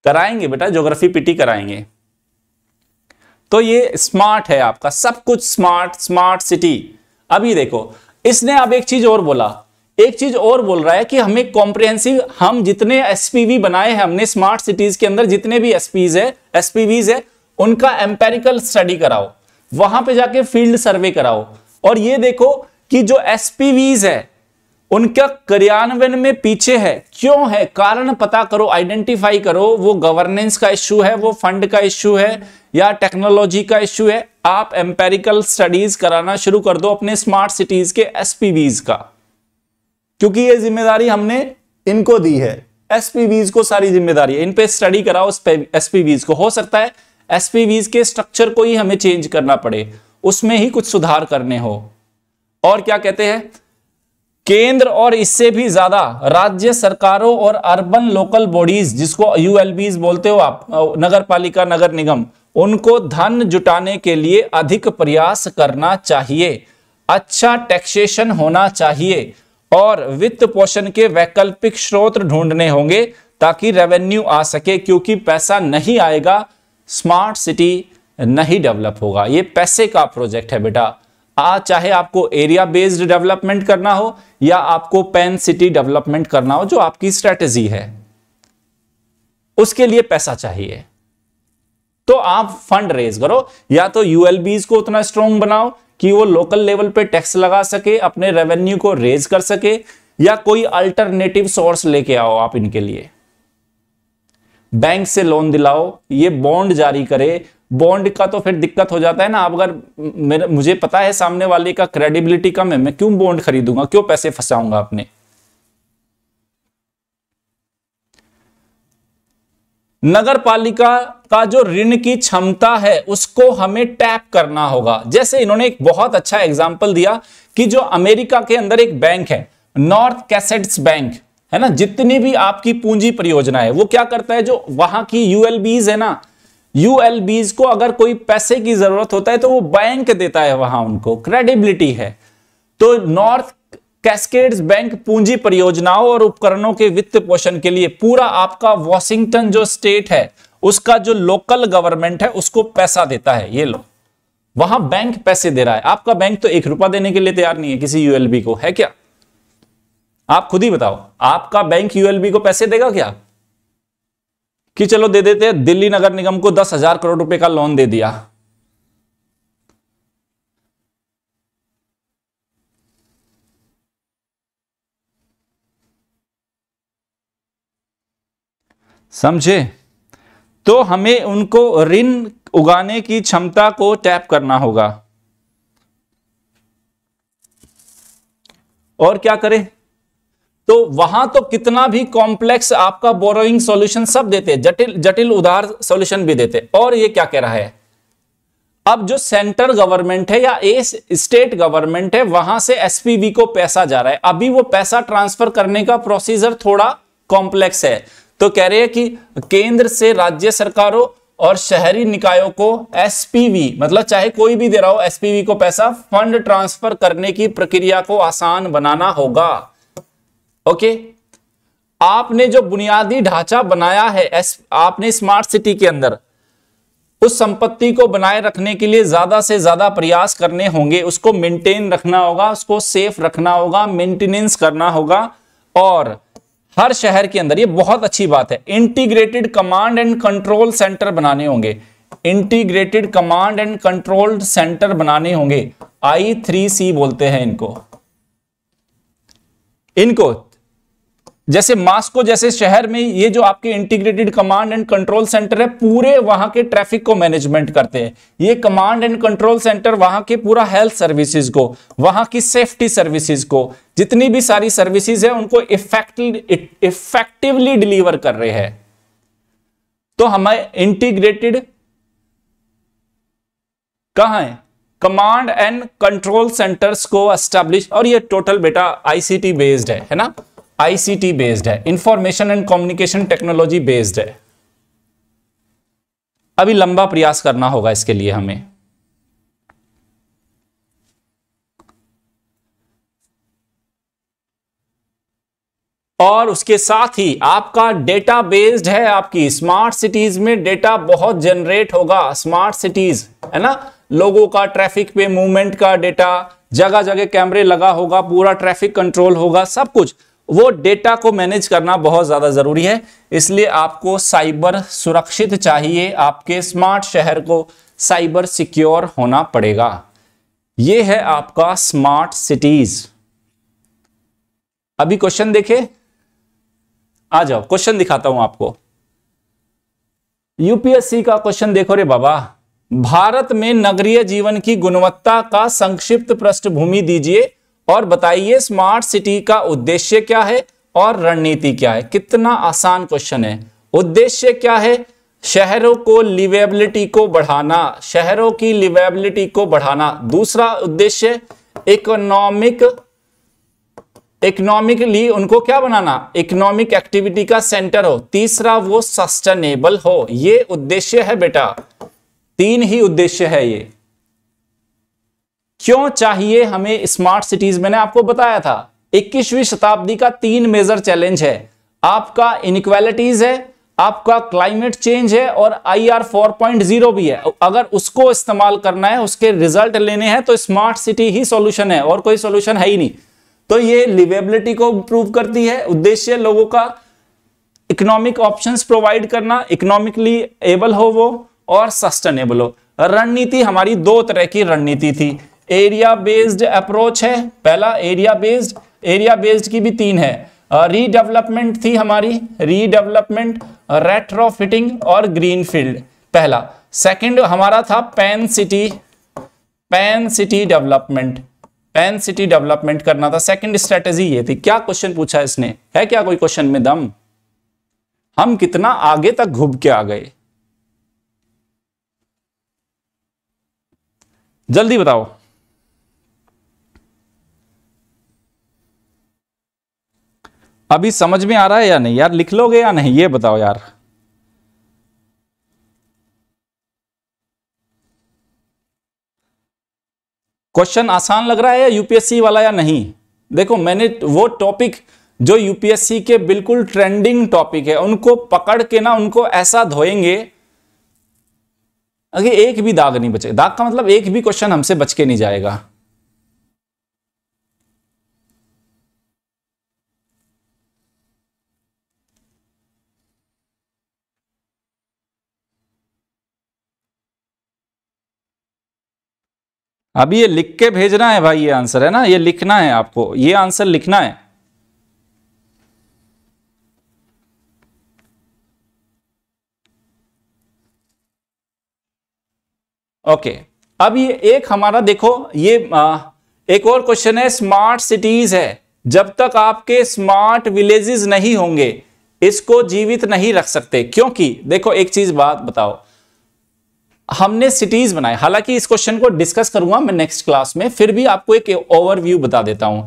कराएंगे बेटा ज्योग्राफी पीटी कराएंगे तो ये स्मार्ट है आपका सब कुछ स्मार्ट स्मार्ट सिटी अभी देखो इसने अब एक चीज और बोला एक चीज और बोल रहा है कि हमें कॉम्प्रिहेंसिव हम जितने एसपीवी बनाए हैं हमने स्मार्ट सिटीज के अंदर जितने भी एसपीज है एसपीवीज है उनका एम्पेरिकल स्टडी कराओ वहां पे जाके फील्ड सर्वे कराओ और ये देखो कि जो एसपीवीज है उनका क्रियान्वयन में पीछे है क्यों है कारण पता करो आइडेंटिफाई करो वो गवर्नेंस का इश्यू है वो फंड का इश्यू है या टेक्नोलॉजी का इश्यू है आप एम्पेरिकल स्टडीज कराना शुरू कर दो अपने स्मार्ट सिटीज के एसपीवीज का क्योंकि ये जिम्मेदारी हमने इनको दी है एसपीवीज को सारी जिम्मेदारी है इन पे स्टडी कराओ एसपीवीज को हो सकता है एसपीवीज के स्ट्रक्चर को ही हमें चेंज करना पड़े उसमें ही कुछ सुधार करने हो और क्या कहते हैं केंद्र और इससे भी ज्यादा राज्य सरकारों और अर्बन लोकल बॉडीज जिसको यूएलबीज बोलते हो आप नगर पालिका नगर निगम उनको धन जुटाने के लिए अधिक प्रयास करना चाहिए अच्छा टैक्सेशन होना चाहिए और वित्त पोषण के वैकल्पिक स्रोत ढूंढने होंगे ताकि रेवेन्यू आ सके क्योंकि पैसा नहीं आएगा स्मार्ट सिटी नहीं डेवलप होगा ये पैसे का प्रोजेक्ट है बेटा आ चाहे आपको एरिया बेस्ड डेवलपमेंट करना हो या आपको पेन सिटी डेवलपमेंट करना हो जो आपकी स्ट्रेटेजी है उसके लिए पैसा चाहिए तो आप फंड रेज करो या तो यूएलबीज को उतना स्ट्रॉन्ग बनाओ कि वो लोकल लेवल पे टैक्स लगा सके अपने रेवेन्यू को रेज कर सके या कोई अल्टरनेटिव सोर्स लेके आओ आप इनके लिए बैंक से लोन दिलाओ ये बॉन्ड जारी करे बॉन्ड का तो फिर दिक्कत हो जाता है ना आप अगर मुझे पता है सामने वाले का क्रेडिबिलिटी कम है मैं क्यों बॉन्ड खरीदूंगा क्यों पैसे फंसाऊंगा अपने नगर पालिका का जो ऋण की क्षमता है उसको हमें टैप करना होगा जैसे इन्होंने एक बहुत अच्छा एग्जाम्पल दिया कि जो अमेरिका के अंदर एक बैंक है नॉर्थ कैसेट्स बैंक है ना जितनी भी आपकी पूंजी परियोजना है वो क्या करता है जो वहां की यूएलबीज है ना यूएलबीज को अगर कोई पैसे की जरूरत होता है तो वो बैंक देता है वहां उनको क्रेडिबिलिटी है तो नॉर्थ कैस्केड्स बैंक पूंजी परियोजनाओं और उपकरणों के वित्त पोषण के लिए पूरा आपका वॉशिंगटन जो स्टेट है उसका जो लोकल गवर्नमेंट है उसको पैसा देता है ये लो वहां बैंक पैसे दे रहा है आपका बैंक तो एक रुपया देने के लिए तैयार नहीं है किसी यूएलबी को है क्या आप खुद ही बताओ आपका बैंक यूएलबी को पैसे देगा क्या कि चलो दे देते हैं दिल्ली नगर निगम को दस हजार करोड़ रुपए का लोन दे दिया समझे तो हमें उनको ऋण उगाने की क्षमता को टैप करना होगा और क्या करें तो वहां तो कितना भी कॉम्प्लेक्स आपका बोरोइंग सॉल्यूशन सब देते जटिल जटिल उधार सॉल्यूशन भी देते और ये क्या कह रहा है अब जो सेंट्रल गवर्नमेंट है या ए स्टेट गवर्नमेंट है वहां से एसपीबी को पैसा जा रहा है अभी वो पैसा ट्रांसफर करने का प्रोसीजर थोड़ा कॉम्प्लेक्स है तो कह रहे हैं कि केंद्र से राज्य सरकारों और शहरी निकायों को एसपीवी मतलब चाहे कोई भी दे रहा हो एसपीवी को पैसा फंड ट्रांसफर करने की प्रक्रिया को आसान बनाना होगा ओके आपने जो बुनियादी ढांचा बनाया है एस, आपने स्मार्ट सिटी के अंदर उस संपत्ति को बनाए रखने के लिए ज्यादा से ज्यादा प्रयास करने होंगे उसको मेंटेन रखना होगा उसको सेफ रखना होगा मेंटेनेंस करना होगा और हर शहर के अंदर ये बहुत अच्छी बात है integrated command and control centre बनाने होंगे integrated command and control centre बनाने होंगे आई थ्री सी बोलते हैं इनको इनको जैसे मास्को जैसे शहर में ये जो आपके integrated command and control centre है पूरे वहां के ट्रैफिक को मैनेजमेंट करते हैं ये कमांड एंड कंट्रोल सेंटर वहां के पूरा हेल्थ सर्विसेज को वहां की सेफ्टी सर्विसेज को जितनी भी सारी सर्विसेज है उनको इफेक्टिवली डिलीवर e- कर रहे हैं तो हमें इंटीग्रेटेड कहा है कमांड एंड कंट्रोल सेंटर्स को एस्टेब्लिश और ये टोटल बेटा आईसीटी बेस्ड है है ना आईसीटी बेस्ड है information and communication technology based है अभी लंबा प्रयास करना होगा इसके लिए हमें और उसके साथ ही आपका डेटा बेस्ड है आपकी स्मार्ट सिटीज में डेटा बहुत जनरेट होगा स्मार्ट सिटीज है ना लोगों का ट्रैफिक पे मूवमेंट का डेटा जगह जगह कैमरे लगा होगा पूरा ट्रैफिक कंट्रोल होगा सब कुछ वो डेटा को मैनेज करना बहुत ज़्यादा ज़रूरी है इसलिए आपको साइबर सुरक्षित चाहिए आपके स्मार्ट शहर को साइबर सिक्योर होना पड़ेगा ये है आपका स्मार्ट सिटीज अभी क्वेश्चन देखे आ जाओ क्वेश्चन दिखाता हूं आपको यूपीएससी का क्वेश्चन देखो रे बाबा भारत में नगरीय जीवन की गुणवत्ता का संक्षिप्त पृष्ठभूमि दीजिए और बताइए स्मार्ट सिटी का उद्देश्य क्या है और रणनीति क्या है कितना आसान क्वेश्चन है उद्देश्य क्या है शहरों को लिवेबिलिटी को बढ़ाना शहरों की लिवेबिलिटी को बढ़ाना दूसरा उद्देश्य इकोनॉमिक इकोनॉमिकली उनको क्या बनाना इकोनॉमिक एक्टिविटी का सेंटर हो तीसरा वो सस्टेनेबल हो ये उद्देश्य है बेटा तीन ही उद्देश्य है ये क्यों चाहिए हमें स्मार्ट सिटीज मैंने आपको बताया था 21वीं शताब्दी का तीन मेजर चैलेंज है आपका इनक्वालिटीज है आपका क्लाइमेट चेंज है और I R four point zero भी है अगर उसको इस्तेमाल करना है उसके रिजल्ट लेने हैं तो स्मार्ट सिटी ही सॉल्यूशन है और कोई सॉल्यूशन है ही नहीं तो ये लिवेबिलिटी को इंप्रूव करती है उद्देश्य लोगों का इकोनॉमिक ऑप्शंस प्रोवाइड करना इकोनॉमिकली एबल हो वो और सस्टेनेबल हो रणनीति हमारी दो तरह की रणनीति थी एरिया बेस्ड अप्रोच है पहला एरिया बेस्ड एरिया बेस्ड की भी तीन है रीडेवलपमेंट uh, थी हमारी रीडेवलपमेंट रेट्रोफिटिंग uh, और ग्रीन फील्ड पहला सेकंड हमारा था pan city pan city development pan city development करना था सेकंड स्ट्रेटेजी ये थी क्या क्वेश्चन पूछा इसने है क्या कोई क्वेश्चन में दम हम कितना आगे तक घूम के आ गए जल्दी बताओ अभी समझ में आ रहा है या नहीं यार लिख लोगे या नहीं ये बताओ यार क्वेश्चन आसान लग रहा है या यूपीएससी वाला या नहीं देखो मैंने वो टॉपिक जो यूपीएससी के बिल्कुल ट्रेंडिंग टॉपिक है उनको पकड़ के ना उनको ऐसा धोएंगे अगे एक भी दाग नहीं बचे दाग का मतलब एक भी क्वेश्चन हमसे बच के नहीं जाएगा अभी ये लिख के भेजना है भाई ये आंसर है ना ये लिखना है आपको ये आंसर लिखना है ओके okay. अब ये एक हमारा देखो ये आ, एक और क्वेश्चन है स्मार्ट सिटीज है जब तक आपके स्मार्ट विलेजेस नहीं होंगे इसको जीवित नहीं रख सकते क्योंकि देखो एक चीज बात बताओ हमने सिटीज बनाए हालांकि इस क्वेश्चन को डिस्कस करूंगा मैं नेक्स्ट क्लास में फिर भी आपको एक ओवरव्यू बता देता हूं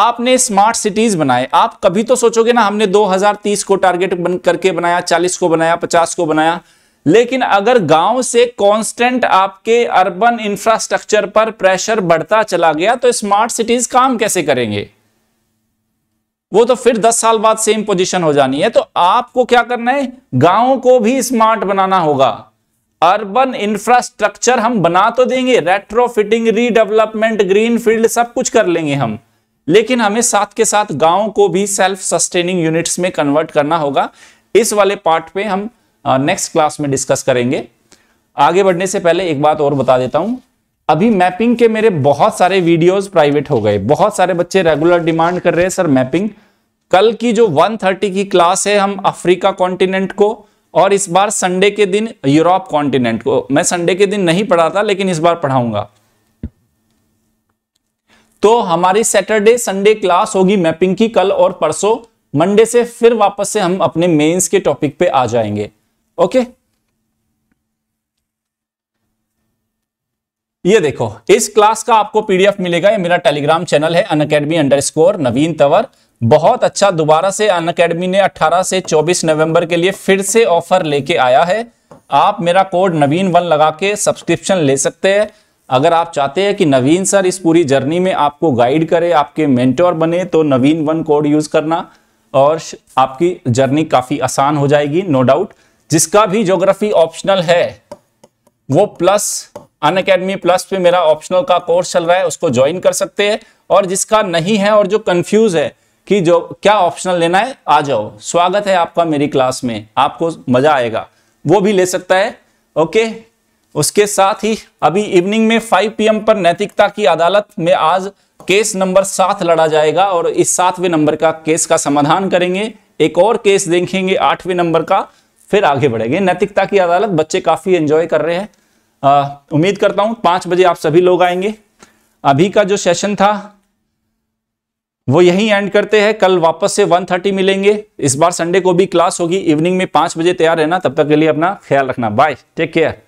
आपने स्मार्ट सिटीज बनाए आप कभी तो सोचोगे ना हमने 2030 को टारगेट बन करके बनाया 40 को बनाया 50 को बनाया लेकिन अगर गांव से कांस्टेंट आपके अर्बन इंफ्रास्ट्रक्चर पर प्रेशर बढ़ता चला गया तो स्मार्ट सिटीज काम कैसे करेंगे वो तो फिर 10 साल बाद सेम पोजीशन हो जानी है तो आपको क्या करना है गांव को भी स्मार्ट बनाना होगा अर्बन इंफ्रास्ट्रक्चर हम बना तो देंगे रेट्रोफिटिंग रीडेवलपमेंट ग्रीन फील्ड सब कुछ कर लेंगे हम लेकिन हमें साथ के साथ गांव को भी सेल्फ सस्टेनिंग यूनिट्स में कन्वर्ट करना होगा इस वाले पार्ट पे हम नेक्स्ट क्लास में डिस्कस करेंगे आगे बढ़ने से पहले एक बात और बता देता हूं अभी मैपिंग के मेरे बहुत सारे वीडियोस प्राइवेट हो गए बहुत सारे बच्चे रेगुलर डिमांड कर रहे हैं सर मैपिंग कल की जो 130 की क्लास है हम अफ्रीका कॉन्टिनेंट को और इस बार संडे के दिन यूरोप कॉन्टिनेंट को मैं संडे के दिन नहीं पढ़ा था लेकिन इस बार पढ़ाऊंगा तो हमारी सैटरडे संडे क्लास होगी मैपिंग की कल और परसों मंडे से फिर वापस से हम अपने मेंस के टॉपिक पे आ जाएंगे ओके ये देखो इस क्लास का आपको पीडीएफ मिलेगा ये मेरा टेलीग्राम चैनल है Unacademy underscore Naveen Tawar बहुत अच्छा दोबारा से अन अकेडमी ने 18 से 24 नवंबर के लिए फिर से ऑफर लेके आया है आप मेरा कोड नवीन वन लगा के सब्सक्रिप्शन ले सकते हैं अगर आप चाहते हैं कि नवीन सर इस पूरी जर्नी में आपको गाइड करे आपके मेंटोर बने तो नवीन वन कोड यूज करना और आपकी जर्नी काफी आसान हो जाएगी नो डाउट जिसका भी ज्योग्राफी ऑप्शनल है वो प्लस अन अकेडमी प्लस पे मेरा ऑप्शनल का कोर्स चल रहा है उसको ज्वाइन कर सकते हैं और जिसका नहीं है और जो कंफ्यूज है कि जो क्या ऑप्शनल लेना है आ जाओ स्वागत है आपका मेरी क्लास में आपको मजा आएगा वो भी ले सकता है ओके उसके साथ ही अभी इवनिंग में 5 पीएम पर नैतिकता की अदालत में आज केस नंबर सात लड़ा जाएगा और इस सातवें नंबर का केस का समाधान करेंगे एक और केस देखेंगे आठवें नंबर का फिर आगे बढ़ेंगे नैतिकता की अदालत बच्चे काफी एंजॉय कर रहे हैं उम्मीद करता हूं पांच बजे आप सभी लोग आएंगे अभी का जो सेशन था वो यही एंड करते हैं कल वापस से 1:30 मिलेंगे इस बार संडे को भी क्लास होगी इवनिंग में पांच बजे तैयार रहना तब तक के लिए अपना ख्याल रखना बाय टेक केयर